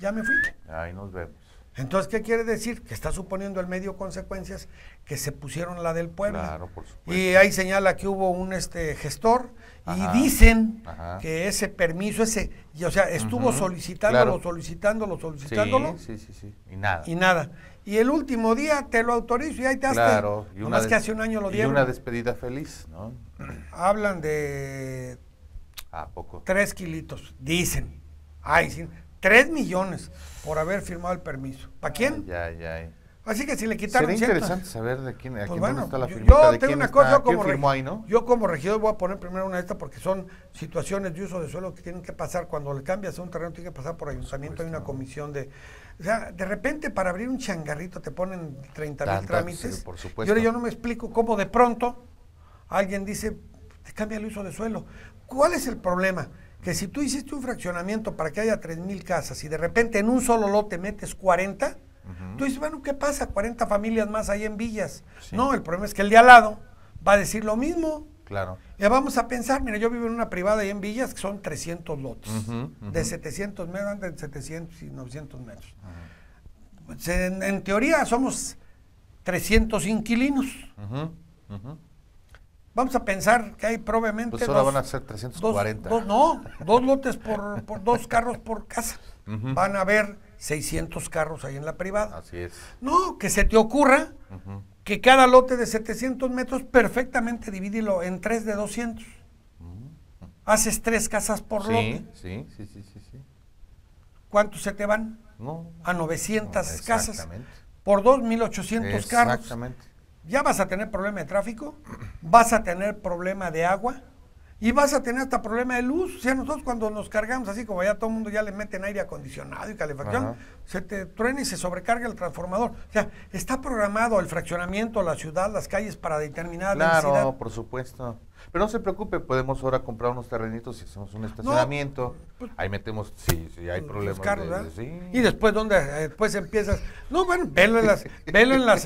Speaker 2: ya me fui.
Speaker 1: Ahí nos vemos.
Speaker 2: Entonces, ¿qué quiere decir? Que está suponiendo el medio consecuencias que se pusieron la del pueblo. Claro, por supuesto. Y ahí señala que hubo un este gestor y dicen que ese permiso, ese, o sea, estuvo solicitándolo, solicitándolo, solicitándolo. Sí, sí, sí, sí,
Speaker 1: Y nada. Y nada.
Speaker 2: Y el último día te lo autorizo y ahí te Claro. Y más que hace un año lo dieron. Y una
Speaker 1: despedida feliz, ¿no?
Speaker 2: Hablan de... ¿A poco? Tres kilitos, dicen. Ay, sí. 3 millones por haber firmado el permiso. ¿Para quién? Ya, ya. Así que si le quitaron Sería interesante saber de pues quién, bueno, está la yo, tengo una cosa, como firmó Yo como regidor voy a poner primero una de estas porque son situaciones de uso de suelo que tienen que pasar cuando le cambias a un terreno tiene que pasar por ayuntamiento, hay una comisión de o sea, de repente para abrir un changarrito te ponen 30 mil trámites. por supuesto. yo no me explico cómo de pronto alguien dice, te cambia el uso de suelo. ¿Cuál es el problema? que si tú hiciste un fraccionamiento para que haya 3.000 casas y de repente en un solo lote metes 40, tú dices, bueno, ¿qué pasa? 40 familias más ahí en villas. No, el problema es que el de al lado va a decir lo mismo. Claro. Ya vamos a pensar, mira, yo vivo en una privada ahí en villas que son 300 lotes, de 700 metros, de 700 y 900 metros. Pues, en, en, teoría somos 300 inquilinos. Vamos a pensar que hay probablemente. Pues ahora van a ser
Speaker 1: 340. Dos, no,
Speaker 2: dos lotes por, por, dos carros por casa. Van a haber 600 carros ahí en la privada. Así es. No, que se te ocurra que cada lote de 700 metros, perfectamente divídelo en tres de 200. Haces tres casas por lote.
Speaker 1: Sí, sí, sí, sí, sí.
Speaker 2: ¿Cuántos se te van? No. A 900 casas. exactamente. dos Por 2.800 carros. Exactamente ya vas a tener problema de tráfico, vas a tener problema de agua y vas a tener hasta problema de luz. O sea, nosotros cuando nos cargamos así, como ya todo el mundo ya le meten aire acondicionado y calefacción, se te truena y se sobrecarga el transformador. O sea, está programado el fraccionamiento, la ciudad, las calles para determinada Claro,
Speaker 1: por supuesto. Pero no se preocupe, podemos ahora comprar unos terrenitos y hacemos un estacionamiento. Pues, pues, ahí metemos, si sí, hay pues, problemas. Y
Speaker 2: después, ¿dónde? Después eh, empiezas. No, bueno, velo en las, en, las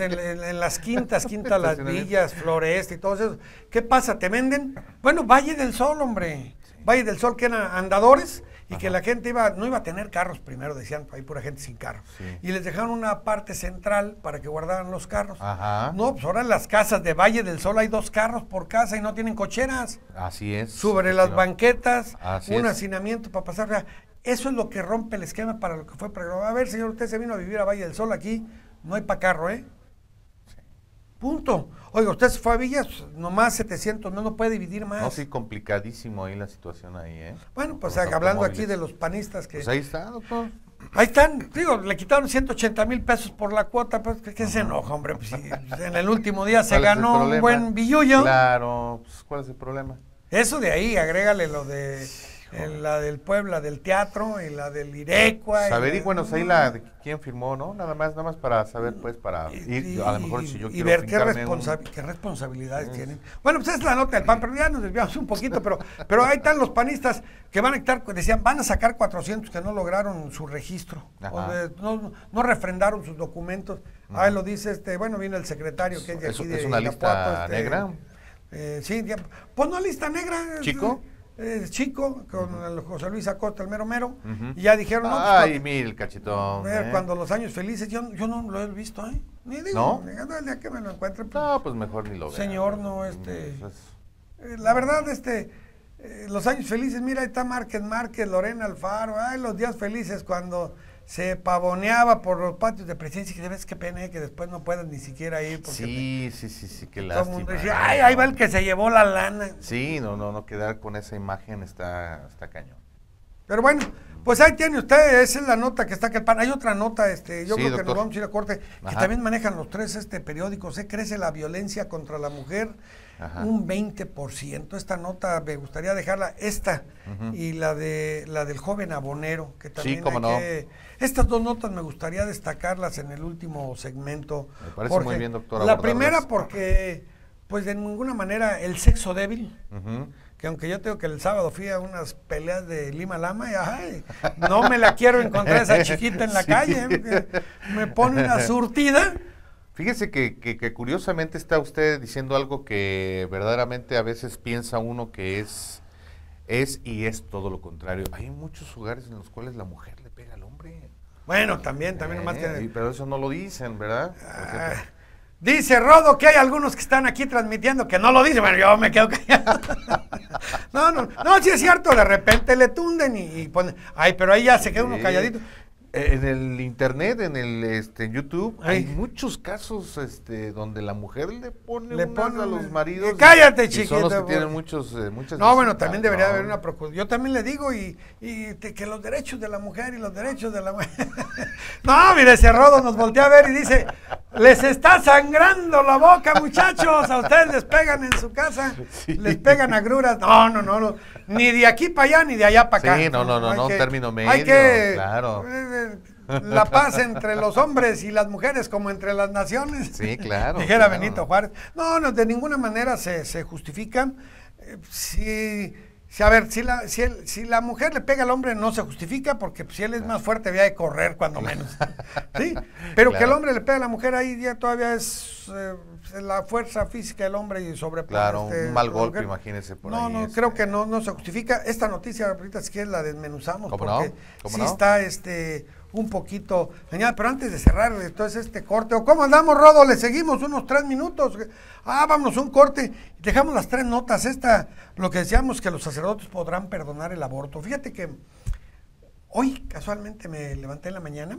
Speaker 2: las quintas, quintas, las villas, floresta y todo eso. ¿Qué pasa? ¿Te venden? Bueno, Valle del Sol, hombre. Valle del Sol, que andadores y que la gente iba, no iba a tener carros primero, decían, hay pura gente sin carros. Y les dejaron una parte central para que guardaran los carros. Ajá. No, pues ahora en las casas de Valle del Sol hay dos carros por casa y no tienen cocheras.
Speaker 1: Así es. Sobre las
Speaker 2: banquetas, un hacinamiento para pasar. eso es lo que rompe el esquema para lo que fue programado. A ver, señor, usted se vino a vivir a Valle del Sol aquí, no hay para carro, ¿eh? Punto. Oiga, usted se fue a Villas, nomás 700, no, no puede dividir más. No,
Speaker 1: sí, complicadísimo ahí la situación ahí, ¿eh?
Speaker 2: Bueno, pues hablando aquí de los panistas que... Pues ahí está, doctor. Ahí están, digo, le quitaron 180 mil pesos por la cuota, pues que, se enoja, hombre. Pues, en el último día se ganó un buen billullo.
Speaker 1: Claro, pues ¿cuál es el problema?
Speaker 2: Eso de ahí, agrégale lo de en la del Puebla del Teatro, en la del Irecua. Saber y, bueno, ahí la
Speaker 1: quién firmó, ¿no? Nada más, nada más para saber, pues, para ir, y, a lo mejor si yo y ver qué,
Speaker 2: qué responsabilidades tienen. Bueno, pues es la nota del PAN, pero ya nos desviamos un poquito, pero, pero ahí están los panistas que van a estar, decían, van a sacar 400 que no lograron su registro, no, no refrendaron sus documentos. Ahí lo dice, este, bueno, viene el secretario que es una lista negra? sí, pues no lista negra. ¿Chico? Eh, chico, con el José Luis Acosta, el mero mero, y ya dijeron... Pues, ay,
Speaker 1: mil, cachetón. Eh, ¿eh? Cuando
Speaker 2: los años felices, yo, yo no lo he visto, Ni digo, ¿No? el día que me lo encuentre... Pues, no, pues mejor ni lo Señor, no, este... Mm, pues, la verdad, este... los años felices, mira, ahí está Márquez Márquez, Lorena Alfaro, ay, los días felices cuando se pavoneaba por los patios de presencia y de ves qué pena eh, que después no puedan ni siquiera ir. Porque sí,
Speaker 1: sí, sí, sí, qué lástima. ahí va el
Speaker 2: que se llevó la
Speaker 1: lana. Sí, no, no, no quedar con esa imagen está, está cañón.
Speaker 2: Pero bueno, pues ahí tiene usted, esa es la nota que está que el pan. Hay otra nota, este, yo creo que nos vamos a ir a corte, que también manejan los tres este periódicos, se ¿eh? crece la violencia contra la mujer un 20%. Esta nota me gustaría dejarla, esta y la de la del joven abonero, que también estas dos notas me gustaría destacarlas en el último segmento. La primera porque, pues de ninguna manera, el sexo débil. Que aunque yo tengo que el sábado fui a unas peleas de Lima Lama y ay, no me la quiero encontrar esa chiquita en la calle. ¿eh? Me pone una surtida
Speaker 1: Fíjese que, curiosamente está usted diciendo algo que verdaderamente a veces piensa uno que es, es y es todo lo contrario. Hay muchos lugares en los cuales la mujer le pega al
Speaker 2: hombre. Bueno, también, también eh, Pero eso no lo dicen, ¿verdad? Ah, dice Rodo que hay algunos que están aquí transmitiendo que no lo dicen. Bueno, yo me quedo callado. no, no, no, sí es cierto, de repente le tunden y, y ponen... Ay, pero ahí ya se queda uno calladito.
Speaker 1: En el internet, en el este, YouTube, hay muchos casos este, donde la mujer le pone, le pone a los maridos. Eh, cállate, chiquito. los pues. muchos, eh, muchas. No, bueno, también debería haber una
Speaker 2: Yo también le digo y, y que los derechos de la mujer y los derechos de la mujer. no, mire, ese rodo nos voltea a ver y dice, les está sangrando la boca, muchachos. A ustedes les pegan en su casa, les pegan agruras. No, no, no, Ni de aquí para allá, ni de allá para acá. Sí, no, no, no, no, término medio. Hay que, claro. la paz entre los hombres y las mujeres como entre las naciones. Sí, claro. Dijera Benito Juárez. No, no, de ninguna manera se, se justifican. Eh, sí si, a ver, si la, si, si la mujer le pega al hombre no se justifica porque pues, si él es más fuerte había de correr cuando menos. ¿Sí? Pero que el hombre le pega a la mujer ahí ya todavía es eh, la fuerza física del hombre y sobre Claro, este, un mal golpe, imagínese no, No, este, creo que no, no se justifica. Esta noticia ahorita si quieres la desmenuzamos porque no? sí está este un poquito señal. Pero antes de cerrar entonces este corte, o cómo andamos, Rodo, le seguimos unos tres minutos. Ah, vámonos un corte. Dejamos las tres notas. Esta, lo que decíamos que los sacerdotes podrán perdonar el aborto. Fíjate que hoy casualmente me levanté en la mañana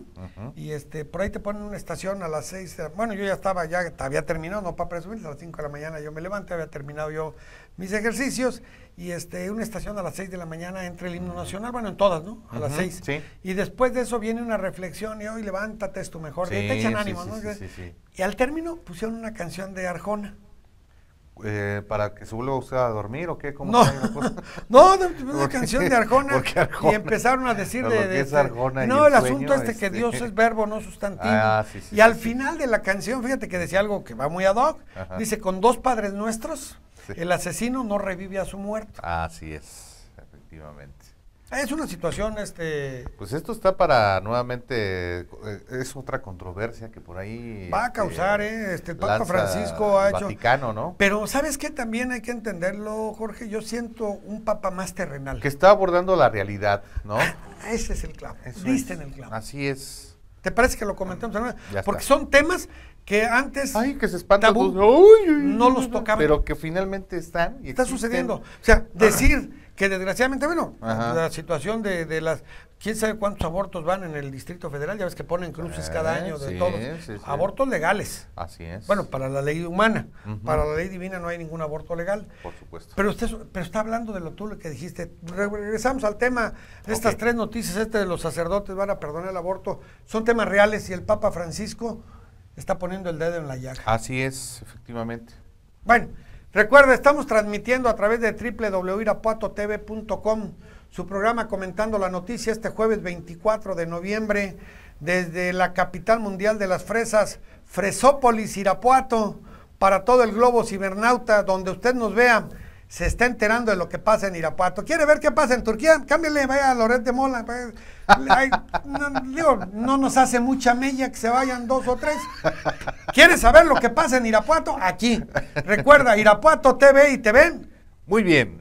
Speaker 2: y este por ahí te ponen una estación a las seis. Bueno, yo ya estaba, ya había terminado, no para presumir, a las cinco de la mañana yo me levanté, había terminado yo mis ejercicios y este, una estación a las 6 de la mañana entre el himno nacional, bueno, en todas, ¿no? A las 6. Y después de eso viene una reflexión y hoy levántate es tu mejor, te echan ánimo, sí, ¿no? Y al término pusieron una canción de Arjona
Speaker 1: eh, para que vuelva usted a dormir o qué? no, no, pues, una canción de Arjona, y empezaron a decir de, este, no, el asunto este, que Dios es verbo, no sustantivo. Ah, y al
Speaker 2: final de la canción, fíjate que decía algo que va muy ad hoc, dice, con dos padres nuestros, el asesino no revive a su muerto.
Speaker 1: Así es, efectivamente.
Speaker 2: Ah, es una situación, este...
Speaker 1: Pues esto está para nuevamente, eh, es otra controversia que por ahí... Va a este, causar, ¿eh? Este Papa Francisco ha hecho... Vaticano, ¿no? Pero
Speaker 2: ¿sabes qué? También hay que entenderlo, Jorge, yo siento un Papa más terrenal. Que
Speaker 1: está abordando la
Speaker 2: realidad, ¿no? Ah, ah, ese es el clavo, viste en el clavo. Así es. ¿Te parece que lo comentamos? Porque son temas que antes Ay, que se espanta pues, no los tocaban. Pero que finalmente están. Y está sucediendo. O sea, decir que desgraciadamente, bueno, la situación de, de, las, quién sabe cuántos abortos van en el Distrito Federal, ya ves que ponen cruces cada eh, año de todos, abortos legales. Así es. Bueno, para la ley humana, para la ley divina no hay ningún aborto legal. Por supuesto. Pero usted pero está hablando de lo tú lo que dijiste. Regresamos al tema de estas tres noticias, este de los sacerdotes van a perdonar el aborto, son temas reales y el Papa Francisco está poniendo el dedo en la llaga.
Speaker 1: Así es, efectivamente.
Speaker 2: Bueno, Recuerda, estamos transmitiendo a través de www.irapuatotv.com su programa comentando la noticia este jueves 24 de noviembre desde la capital mundial de las fresas, Fresópolis, Irapuato, para todo el globo cibernauta, donde usted nos vea se está enterando de lo que pasa en Irapuato. ¿Quiere ver qué pasa en Turquía? Cámbiale, vaya a Loret de Mola. Pues. no, nos hace mucha mella que se vayan dos o tres. quiere saber lo que pasa en Irapuato? Aquí. Recuerda, Irapuato TV y te ven. Muy bien.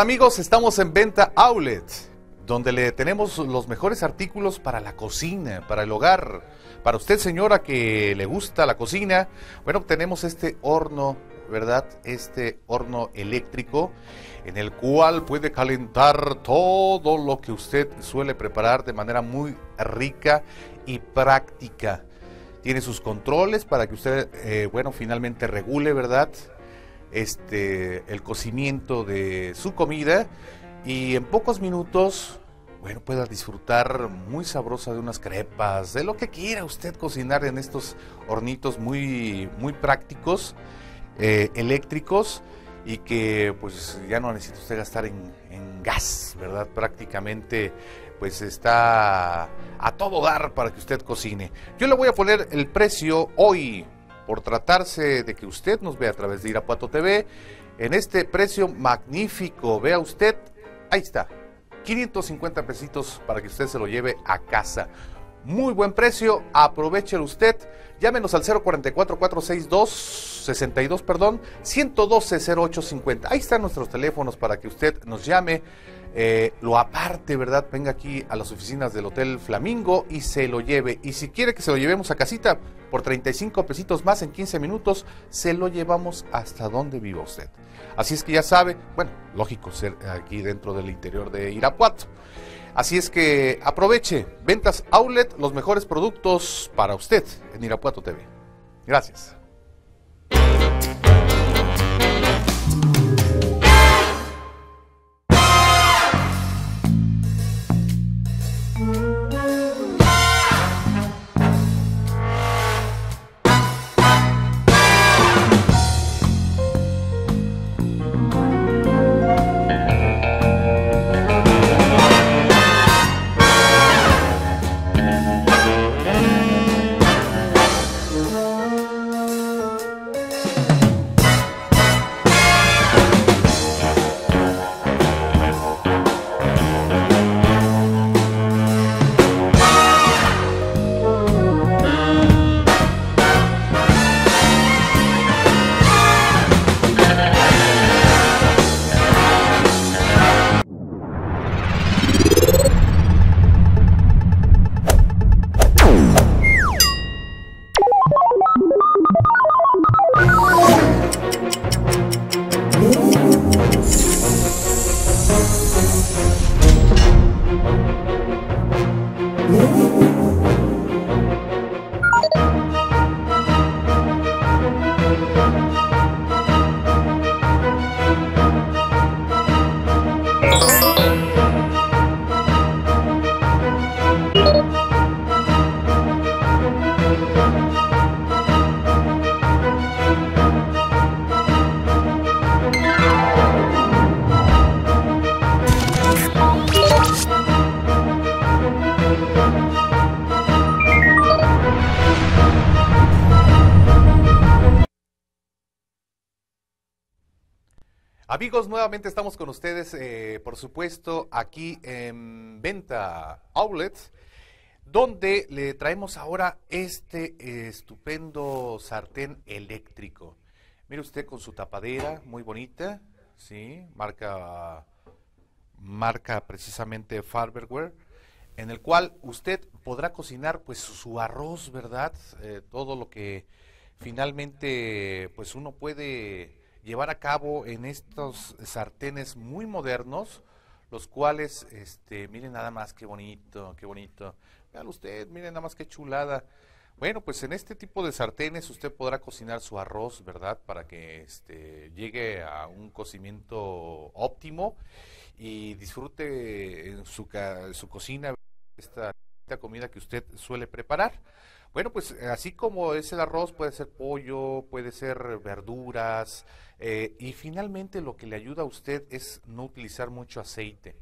Speaker 1: amigos? Estamos en Venta Outlet, donde le tenemos los mejores artículos para la cocina, para el hogar. Para usted señora que le gusta la cocina, bueno, tenemos este horno, ¿verdad? Este horno eléctrico en el cual puede calentar todo lo que usted suele preparar de manera muy rica y práctica. Tiene sus controles para que usted, eh, bueno, finalmente regule, ¿verdad? este, el cocimiento de su comida y en pocos minutos, bueno, pueda disfrutar muy sabrosa de unas crepas, de lo que quiera usted cocinar en estos hornitos muy, muy prácticos, eh, eléctricos y que pues ya no necesita usted gastar en, en gas, ¿verdad? Prácticamente pues está a todo dar para que usted cocine. Yo le voy a poner el precio hoy por tratarse de que usted nos vea a través de Irapuato TV en este precio magnífico. Vea usted, ahí está, 550 pesitos para que usted se lo lleve a casa. Muy buen precio, aprovechelo usted. Llámenos al 044-462-62, perdón, 112-0850. Ahí están nuestros teléfonos para que usted nos llame eh, lo aparte, ¿verdad? Venga aquí a las oficinas del Hotel Flamingo y se lo lleve. Y si quiere que se lo llevemos a casita por 35 pesitos más en 15 minutos, se lo llevamos hasta donde viva usted. Así es que ya sabe, bueno, lógico ser aquí dentro del interior de Irapuato. Así es que aproveche, ventas outlet, los mejores productos para usted en Irapuato TV. Gracias. Amigos, nuevamente estamos con ustedes, eh, por supuesto, aquí en Venta Outlets, donde le traemos ahora este eh, estupendo sartén eléctrico. Mire usted con su tapadera, muy bonita, ¿sí? Marca, marca precisamente Farberware, en el cual usted podrá cocinar pues su arroz, ¿verdad? Eh, todo lo que finalmente pues uno puede llevar a cabo en estos sartenes muy modernos, los cuales, este, miren nada más qué bonito, qué bonito. Vean usted, miren nada más qué chulada. Bueno, pues en este tipo de sartenes usted podrá cocinar su arroz, ¿verdad? Para que este, llegue a un cocimiento óptimo y disfrute en su, su cocina esta, esta comida que usted suele preparar. Bueno, pues eh, así como es el arroz, puede ser pollo, puede ser verduras eh, y finalmente lo que le ayuda a usted es no utilizar mucho aceite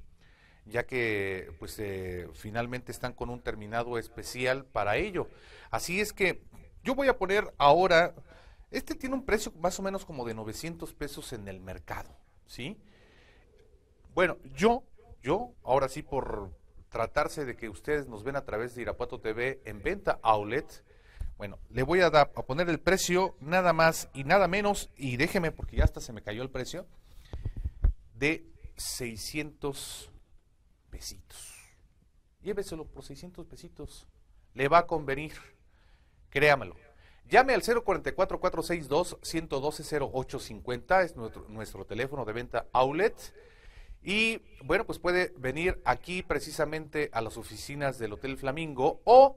Speaker 1: ya que pues eh, finalmente están con un terminado especial para ello. Así es que yo voy a poner ahora, este tiene un precio más o menos como de 900 pesos en el mercado, ¿sí? Bueno, yo, yo, ahora sí por, tratarse de que ustedes nos ven a través de Irapuato TV en venta outlet, bueno, le voy a, dar a poner el precio nada más y nada menos, y déjeme porque ya hasta se me cayó el precio, de 600 pesitos. Lléveselo por 600 pesitos. Le va a convenir, créamelo. Llame al 044-462-112-0850, es nuestro, nuestro teléfono de venta outlet. Y bueno, pues puede venir aquí precisamente a las oficinas del Hotel Flamingo o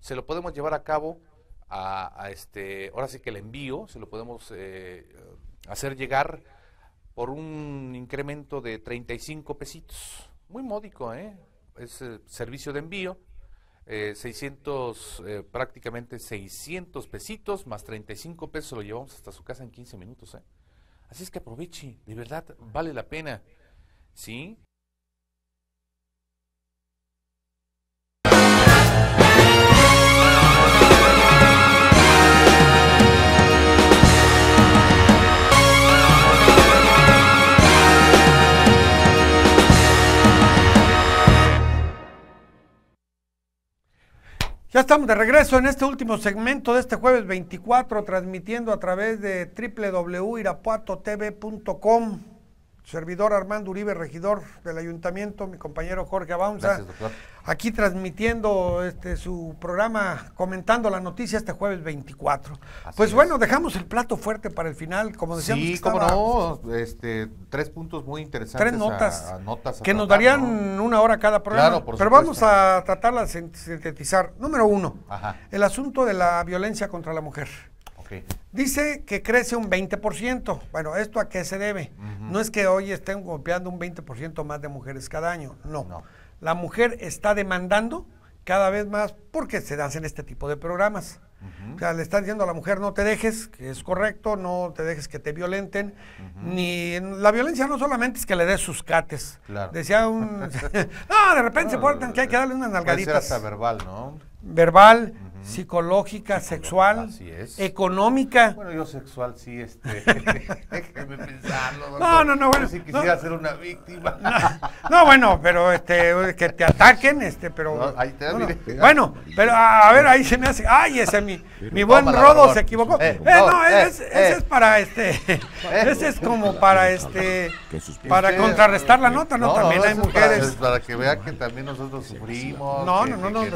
Speaker 1: se lo podemos llevar a cabo a, este, ahora sí que el envío, se lo podemos eh, hacer llegar por un incremento de 35 pesitos. Muy módico, ¿eh? Es eh, servicio de envío, 600, eh, prácticamente 600 pesitos, más 35 pesos, lo llevamos hasta su casa en 15 minutos, ¿eh? Así es que aproveche, de verdad, vale la pena. ¿sí?
Speaker 2: Ya estamos de regreso en este último segmento de este jueves 24, transmitiendo a través de www.irapuatotv.com servidor Armando Uribe, regidor del ayuntamiento, mi compañero Jorge Abaunza, aquí transmitiendo este su programa comentando la noticia este jueves 24. pues bueno, dejamos el plato fuerte para el final, como decíamos. Sí, cómo no,
Speaker 1: este, tres puntos muy interesantes. Tres notas, notas que nos darían
Speaker 2: una hora cada programa, pero vamos a tratarlas de sintetizar. Número uno, el asunto de la violencia contra la mujer. Dice que crece un 20%. Bueno, ¿esto a qué se debe? No es que hoy estén golpeando un 20% más de mujeres cada año, no. La mujer está demandando cada vez más porque se hacen este tipo de programas. O sea, le están diciendo a la mujer no te dejes, que es correcto, no te dejes que te violenten. Ni la violencia no solamente es que le des sus cates. Decía un no, de repente se portan que hay que darle unas nalgadita. Puede ser
Speaker 1: verbal, ¿no?
Speaker 2: Verbal psicológica, sexual, económica.
Speaker 1: Bueno, yo sexual sí, este, pensarlo. No, no, no, bueno. Si quisiera ser una víctima.
Speaker 2: No, bueno, pero este, que te ataquen, este, pero. ahí te bueno, bueno, pero a, ver, ahí se me hace. Ay, ese mi, mi buen rodo se equivocó. Eh, eh, no, ese, es eh, para este, ese es como para este, para contrarrestar la nota, ¿no? también hay mujeres. Para, que
Speaker 1: vea que también nosotros sufrimos. No, no, no, no.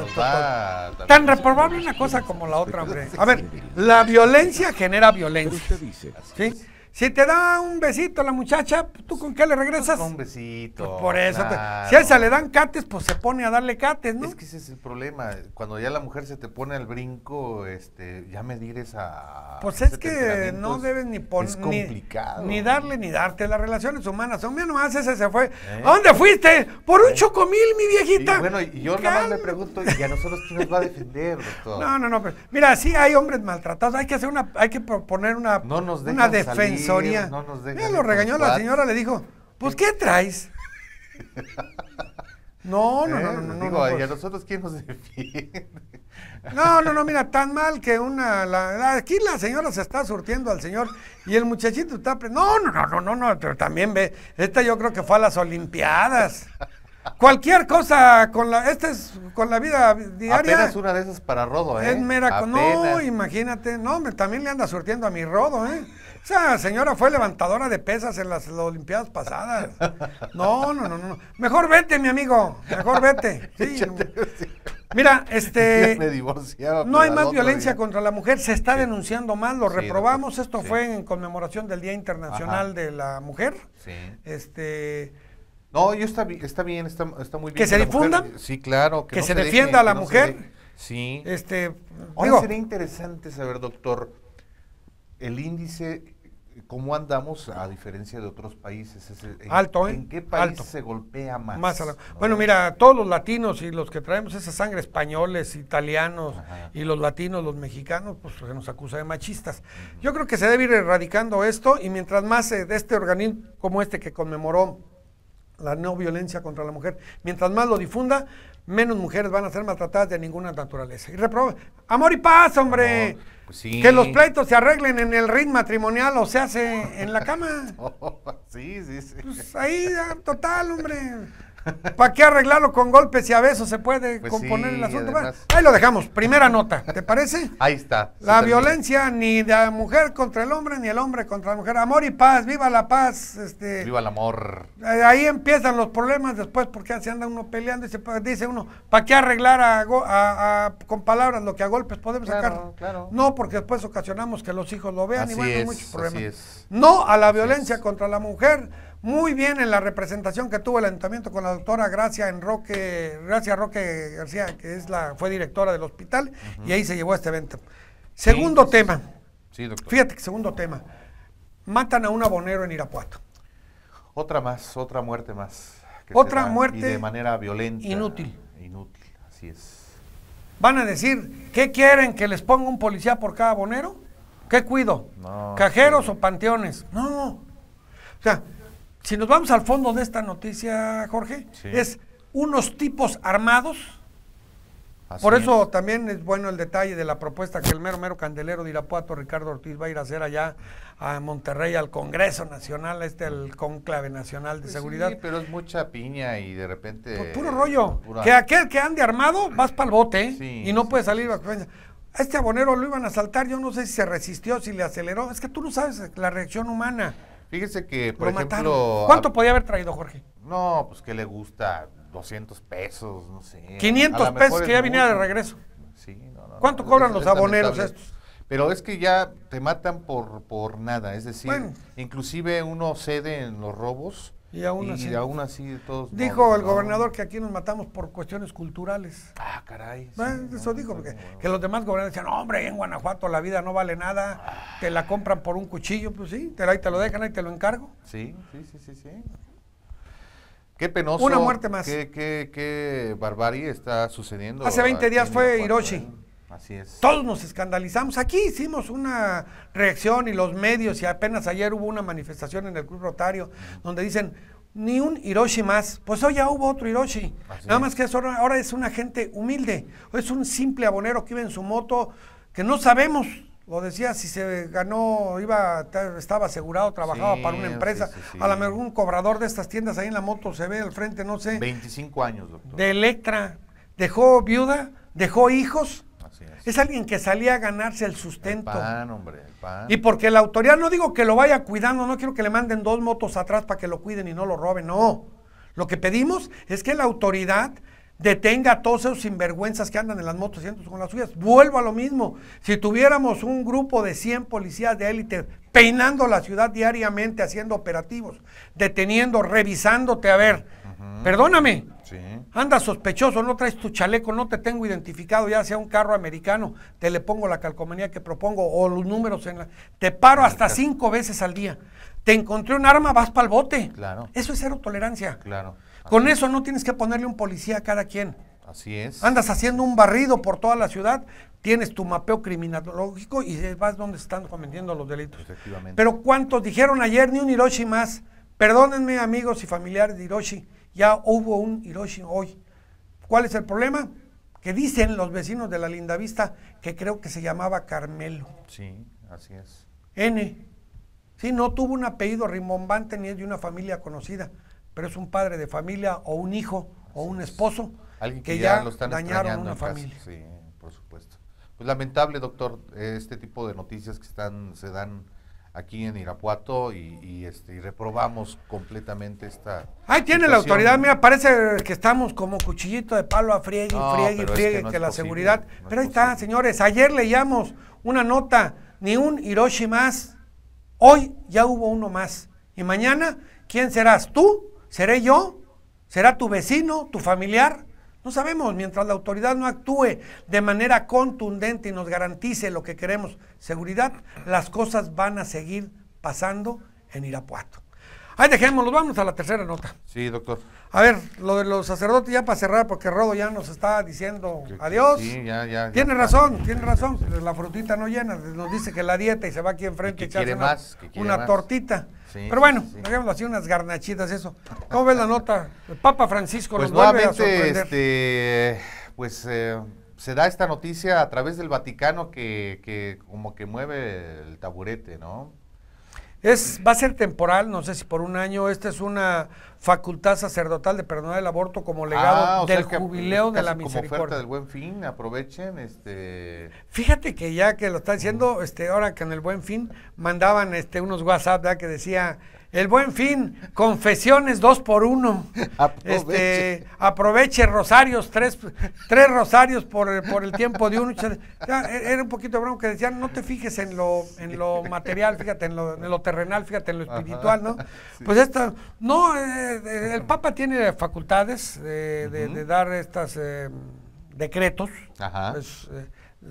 Speaker 1: Tan
Speaker 2: reprobable una cosa como la otra, hombre. A ver, la violencia genera violencia. ¿sí? Si te da un besito a la muchacha, ¿tú con qué le regresas? un besito. Pues por eso. si a esa le dan cates, pues se pone a darle cates, ¿no? Es que ese
Speaker 1: es el problema. Cuando ya la mujer se te pone al brinco, este, ya medir esa. Pues es que no debes
Speaker 2: ni poner. Es Ni, darle ni darte. Las relaciones humanas son menos nomás. Ese se fue. ¿Eh? ¿A dónde fuiste? Por un ¿Eh? chocomil, mi viejita. Y bueno, yo nada más me pregunto, ¿y a nosotros quién nos va a defender, doctor? No, no, no. mira, sí hay hombres maltratados. Hay que hacer una. Hay que proponer una. una defensa. No
Speaker 1: nos lo regañó la señora,
Speaker 2: le dijo, pues ¿qué traes? No, no, no, eh, no, no. ¿y pues. a nosotros quién nos defiende? No, no, no, mira, tan mal que una. La, aquí la señora se está surtiendo al señor y el muchachito está. No, no, no, no, no, no, pero también ve. Esta yo creo que fue a las Olimpiadas. Cualquier cosa con la. Esta es con la vida diaria. Apenas una de esas
Speaker 1: para Rodo, ¿eh? Es mera. Apenas. No,
Speaker 2: imagínate. No, también le anda surtiendo a mi Rodo, ¿eh? Esa señora fue levantadora de pesas en las, Olimpiadas pasadas. No, no, no, no. Mejor vete, mi amigo. Mejor vete. Mira, este.
Speaker 1: no hay más violencia
Speaker 2: contra la mujer. Se está denunciando más. Lo reprobamos. Esto fue en conmemoración del Día Internacional de la Mujer. Sí. Este. No, yo está, está bien, está, muy bien. ¿Que, se difunda. Sí, claro. Que, se, defienda a la mujer. Sí. Este, sería
Speaker 1: interesante saber, doctor, el índice cómo andamos a diferencia de otros países. Es, en, alto, ¿eh? ¿En qué país se golpea
Speaker 2: más? Bueno, mira, todos los latinos y los que traemos esa sangre, españoles, italianos y los latinos, los mexicanos, pues se nos acusa de machistas. Yo creo que se debe ir erradicando esto y mientras más eh, de este organismo como este que conmemoró la no violencia contra la mujer, mientras más lo difunda, menos mujeres van a ser maltratadas de ninguna naturaleza. Y Amor y paz, hombre. Pues que los pleitos se arreglen en el ritmo matrimonial o se hace en la cama.
Speaker 1: sí, sí, sí. Pues ahí,
Speaker 2: total, hombre. ¿Para qué arreglarlo con golpes y a besos? Se puede pues componer el asunto. Ahí lo dejamos. Primera nota, ¿te parece?
Speaker 1: Ahí está. La violencia
Speaker 2: ni de la mujer contra el hombre ni el hombre contra la mujer. Amor y paz, viva la paz. Este, viva
Speaker 1: el amor.
Speaker 2: Eh, ahí empiezan los problemas después porque se anda uno peleando y se dice uno, ¿para qué arreglar con palabras lo que a golpes podemos sacar? Claro. No, porque después ocasionamos que los hijos lo vean y bueno, muchos problemas. No a la violencia contra la mujer muy bien en la representación que tuvo el ayuntamiento con la doctora Gracia Enroque, Gracia Roque García, que es la, fue directora del hospital, y ahí se llevó este evento. Segundo tema. Sí, doctor. Fíjate que segundo tema. Matan a un abonero en Irapuato.
Speaker 1: Otra más, otra muerte más. otra muerte. Y de manera violenta. Inútil. Inútil, así es.
Speaker 2: Van a decir, ¿qué quieren? ¿Que les ponga un policía por cada abonero? ¿Qué cuido? No, ¿Cajeros o panteones? No. O sea, si nos vamos al fondo de esta noticia, Jorge, es unos tipos armados. Por eso también es bueno el detalle de la propuesta que el mero mero candelero de Irapuato, Ricardo Ortiz, va a ir a hacer allá a Monterrey, al Congreso Nacional, este el Conclave Nacional de pues Seguridad. Sí, pero es mucha piña y de repente. Pues puro rollo. Que aquel que ande armado, vas para el bote ¿eh? y no puede salir. A este abonero lo iban a saltar, yo no sé si se resistió, si le aceleró. Es que tú no sabes la reacción humana. Fíjese que, por ejemplo. ¿Cuánto podía haber traído Jorge? No, pues
Speaker 1: que le gusta 200 pesos, no sé. 500 pesos que ya viniera de regreso. Sí, no, no. ¿Cuánto cobran los aboneros estos? Pero es que ya te matan por, por nada, es decir, inclusive uno cede en los robos y aún así. todos. Dijo el gobernador
Speaker 2: que aquí nos matamos por cuestiones culturales. Ah, caray. eso dijo, pues, porque que los demás gobernadores decían, hombre, en Guanajuato la vida no vale nada, te la compran por un cuchillo, pues sí, te, ahí te lo dejan, ahí te lo encargo. Sí, sí, sí, sí, sí. Qué penoso. Una muerte más. Qué,
Speaker 1: qué, qué barbarie está sucediendo. Hace 20 días fue Hiroshi. Así es.
Speaker 2: Todos nos escandalizamos. Aquí hicimos una reacción y los medios, y apenas ayer hubo una manifestación en el Club Rotario, donde dicen, ni un Hiroshi más. Pues hoy ya hubo otro Hiroshi. Nada más que ahora es una gente humilde. Es un simple abonero que iba en su moto, que no sabemos. Lo decía, si se ganó, iba, estaba asegurado, trabajaba para una empresa. a lo mejor un cobrador de estas tiendas ahí en la moto se ve al frente, no sé. 25 años, doctor. De Electra. Dejó viuda, dejó hijos es. alguien que salía a ganarse el sustento. pan,
Speaker 1: hombre, pan.
Speaker 2: Y porque la autoridad, no digo que lo vaya cuidando, no quiero que le manden dos motos atrás para que lo cuiden y no lo roben, no. Lo que pedimos es que la autoridad detenga a todos esos sinvergüenzas que andan en las motos con las suyas. Vuelvo a lo mismo. Si tuviéramos un grupo de 100 policías de élite peinando la ciudad diariamente, haciendo operativos, deteniendo, revisándote, a ver, perdóname, andas Anda sospechoso, no traes tu chaleco, no te tengo identificado, ya sea un carro americano, te le pongo la calcomanía que propongo o los números en la... Te paro hasta cinco veces al día. Te encontré un arma, vas para el bote. Eso es cero tolerancia. Claro. Con eso no tienes que ponerle un policía a cada quien. Así es. Andas haciendo un barrido por toda la ciudad, tienes tu mapeo criminológico y vas donde están cometiendo los delitos. Pero ¿cuántos dijeron ayer ni un Hiroshi más? Perdónenme amigos y familiares de Hiroshi, ya hubo un Hiroshi hoy. ¿Cuál es el problema? Que dicen los vecinos de la Linda Vista que creo que se llamaba Carmelo.
Speaker 1: Sí, así es.
Speaker 2: N. Sí, no tuvo un apellido rimbombante ni es de una familia conocida, pero es un padre de familia o un hijo o un esposo Alguien que, ya, lo están dañaron una familia.
Speaker 1: sí, por supuesto. Pues lamentable, doctor, este tipo de noticias que están, se dan aquí en Irapuato y, este, reprobamos completamente esta. Ahí tiene la autoridad, mira,
Speaker 2: parece que estamos como cuchillito de palo a friegue, y friegue, friegue, que, la seguridad. pero ahí está, señores, ayer leíamos una nota, ni un Hiroshi más, hoy ya hubo uno más. Y mañana, ¿quién serás? ¿Tú? ¿Seré yo? ¿Será tu vecino, tu familiar? No sabemos, mientras la autoridad no actúe de manera contundente y nos garantice lo que queremos, seguridad, las cosas van a seguir pasando en Irapuato. Ahí dejémoslo, vamos a la tercera nota. Sí, doctor. A ver, lo de los sacerdotes ya para cerrar, porque Rodo ya nos está diciendo adiós.
Speaker 1: Tiene razón,
Speaker 2: tiene razón. La frutita no llena, nos dice que la dieta y se va aquí enfrente y una, una tortita. Pero bueno, sí, así unas garnachitas eso. ¿Cómo ves la nota? El Papa Francisco pues nos nuevamente, vuelve
Speaker 1: Este, pues eh, se da esta noticia a través del Vaticano que, que como que mueve el taburete, ¿no?
Speaker 2: Es, va a ser temporal, no sé si por un año. Esta es una facultad sacerdotal de perdonar el aborto como ah, legado del jubileo de la misericordia. del buen fin,
Speaker 1: aprovechen. este
Speaker 2: Fíjate que ya que lo está diciendo, este ahora que en el buen fin mandaban este unos WhatsApp que decía el buen fin, confesiones dos por uno. Aproveche. Este, aproveche rosarios, tres, tres rosarios por, por, el tiempo de uno. E-, era un poquito broma que decían, no te fijes en lo, en lo material, fíjate, en lo, terrenal, fíjate, en lo espiritual, ¿no? Pues esta, no, eh, eh, el Papa tiene facultades de, dar estos eh, decretos. Ajá.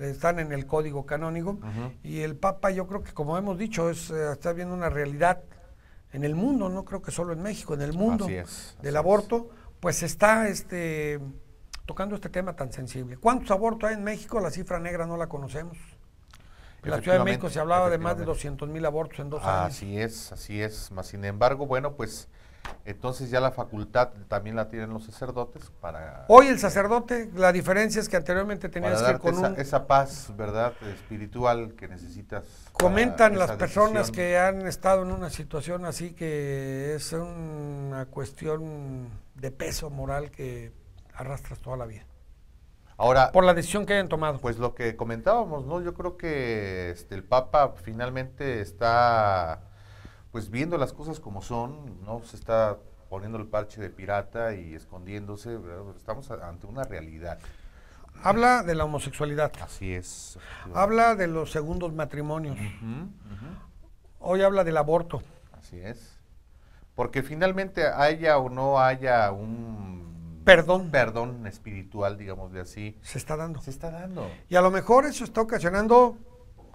Speaker 2: están en el código canónico y el Papa yo creo que como hemos dicho está viendo una realidad en el mundo, no creo que solo en México, en el mundo del aborto, pues está este, tocando este tema tan sensible. ¿Cuántos abortos hay en México? La cifra negra no la conocemos.
Speaker 1: En la Ciudad de México se hablaba de más de
Speaker 2: 200 mil abortos en dos años.
Speaker 1: Así es, así es. sin embargo, bueno, pues entonces ya la facultad también la tienen los sacerdotes para... Hoy el
Speaker 2: eh, sacerdote, la diferencia es que anteriormente tenías que con esa, un...
Speaker 1: esa paz, ¿verdad? Espiritual que necesitas. Comentan las personas que
Speaker 2: han estado en una situación así que es una cuestión de peso moral que arrastras toda la vida. Ahora, por la decisión que hayan tomado. Pues lo
Speaker 1: que comentábamos, ¿no? Yo creo que este, el Papa finalmente está pues viendo las cosas como son, no se está poniendo el parche de pirata y escondiéndose, estamos ante una realidad.
Speaker 2: Habla de la homosexualidad. Así es. Habla de los segundos matrimonios. Hoy habla del aborto.
Speaker 1: Así es. Porque finalmente haya o no haya un perdón, perdón espiritual, digamos de así. Se está dando. Se está dando.
Speaker 2: Y a lo mejor eso está ocasionando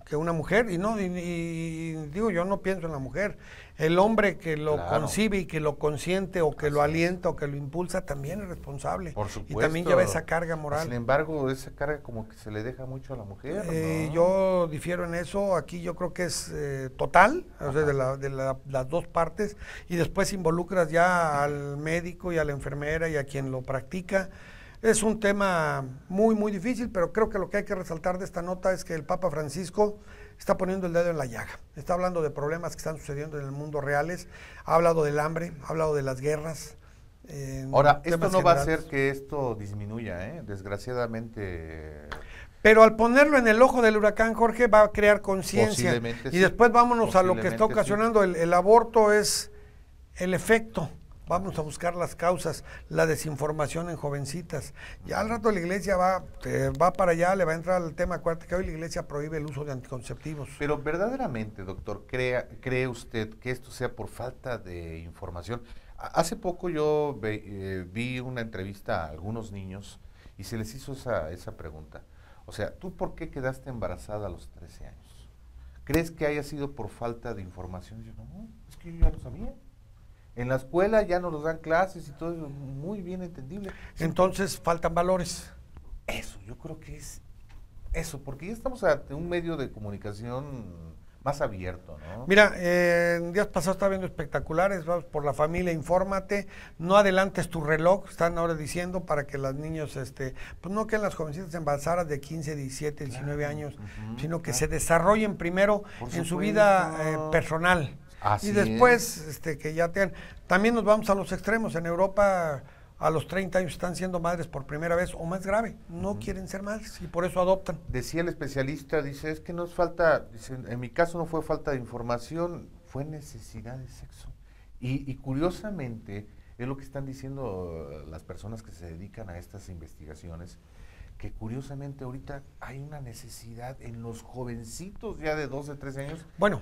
Speaker 2: que una mujer. Y no, digo, yo no pienso en la mujer. El hombre que lo concibe y que lo consiente o que lo alienta o que lo impulsa también es responsable. Por supuesto. Y también lleva esa carga moral. Sin
Speaker 1: embargo, esa carga como que se le deja mucho a la mujer. Eh,
Speaker 2: yo difiero en eso. Aquí yo creo que es eh, total, o sea, de, las dos partes. Y después involucras ya al médico y a la enfermera y a quien lo practica. Es un tema muy, muy difícil, pero creo que lo que hay que resaltar de esta nota es que el Papa Francisco está poniendo el dedo en la llaga. Está hablando de problemas que están sucediendo en el mundo reales, ha hablado del hambre, ha hablado de las guerras. Eh, Ahora, esto no va a hacer
Speaker 1: que esto disminuya, ¿eh? desgraciadamente.
Speaker 2: Pero al ponerlo en el ojo del huracán, Jorge, va a crear conciencia. Y después vámonos a lo que está ocasionando. el aborto es el efecto vamos a buscar las causas, la desinformación en jovencitas. Ya al rato la iglesia va, eh, va para allá, le va a entrar al tema cuarto, que hoy la iglesia prohíbe el uso de anticonceptivos. Pero verdaderamente,
Speaker 1: doctor, ¿cree, cree usted que esto sea por falta de información? Hace poco yo eh, vi una entrevista a algunos niños y se les hizo esa, esa pregunta. O sea, ¿tú por qué quedaste embarazada a los 13 años? ¿Crees que haya sido por falta de información? Yo no, es que yo ya lo sabía. En la escuela ya nos dan clases y todo eso, muy bien entendible. Entonces faltan valores. Eso, yo creo que es eso, porque ya estamos en un medio de comunicación más abierto, ¿no? Mira,
Speaker 2: eh, días pasados está viendo espectaculares, vamos por la familia, infórmate, no adelantes tu reloj, están ahora diciendo para que las niños, este, pues no que las jovencitas embarazaran de 15, 17, 19 años, sino que se desarrollen primero en su vida eh, personal y después, este, que ya tengan. También nos vamos a los extremos. En Europa, a los 30 años están siendo madres por primera vez o más grave. No quieren ser madres y por eso adoptan. Decía el especialista, dice, es que nos falta, en mi caso no fue falta de información, fue
Speaker 1: necesidad de sexo. y curiosamente, es lo que están diciendo las personas que se dedican a estas investigaciones, que curiosamente ahorita hay una necesidad en los jovencitos ya de 12, 13 años bueno,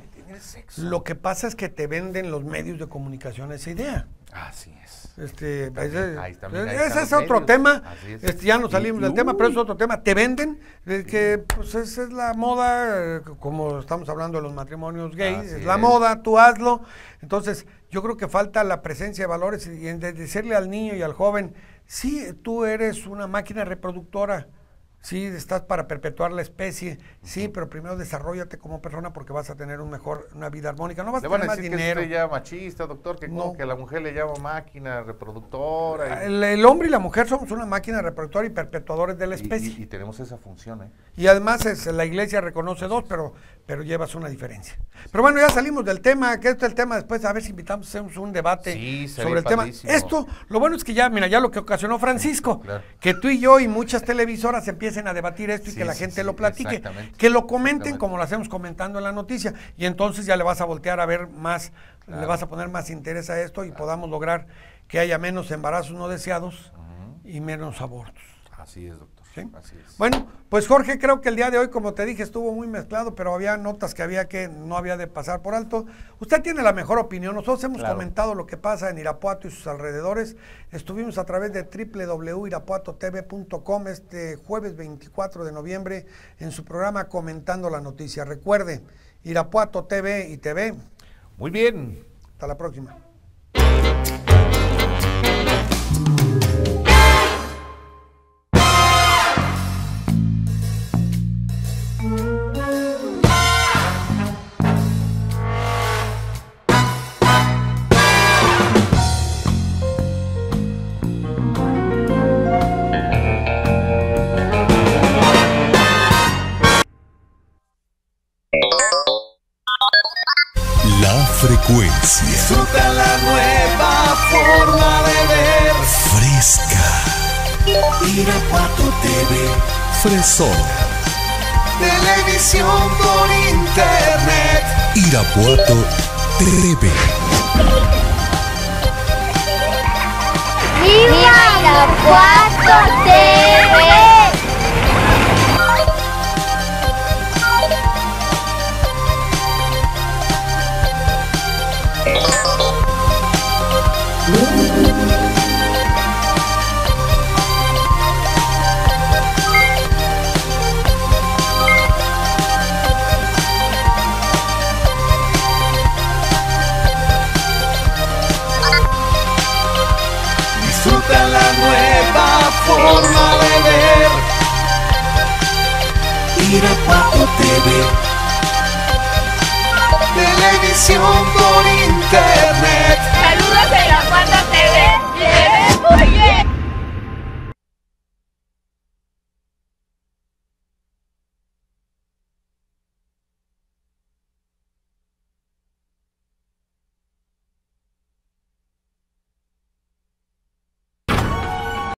Speaker 1: Lo que pasa
Speaker 2: es que te venden los medios de comunicación esa idea. Así es. Este, ahí, ese es otro tema. Este, ya no salimos del tema, pero es otro tema. Te venden, que pues esa es la moda, eh, como estamos hablando de los matrimonios gays, es la moda, tú hazlo. Entonces, yo creo que falta la presencia de valores y, decirle al niño y al joven, Sí, tú eres una máquina reproductora. Sí, estás para perpetuar la especie. Sí, pero primero desarrollate como persona porque vas a tener un mejor, una vida armónica. No vas a tener van que ya
Speaker 1: machista, doctor, que, no. que la mujer le llama máquina reproductora. El,
Speaker 2: hombre y la mujer somos una máquina reproductora y perpetuadores de la especie. Y, tenemos esa función, ¿eh? Y además es, la iglesia reconoce dos, pero pero llevas una diferencia. Pero bueno, ya salimos del tema, que esto es el tema después, a ver si invitamos, hacemos un debate sobre el tema. Esto, lo bueno es que ya, mira, ya lo que ocasionó Francisco, que tú y yo y muchas televisoras empiecen a debatir esto y que la gente lo platique, que lo comenten como lo hacemos comentando en la noticia, y entonces ya le vas a voltear a ver más, le vas a poner más interés a esto y podamos lograr que haya menos embarazos no deseados y menos abortos. Así es, doctor. Bueno, pues Jorge, creo que el día de hoy, como te dije, estuvo muy mezclado, pero había notas que había que no había de pasar por alto. Usted tiene la mejor opinión. Nosotros hemos comentado lo que pasa en Irapuato y sus alrededores. Estuvimos a través de www.irapuatotv.com este jueves 24 de noviembre en su programa comentando la noticia. Recuerde, Irapuato TV y TV. Muy bien. Hasta la próxima.
Speaker 1: zona. Televisión por internet. Irapuato TV.
Speaker 2: ¡Viva Irapuato TV! forma de ver.
Speaker 1: Irapuato TV. Televisión
Speaker 2: por internet. Saludos
Speaker 1: de Irapuato TV.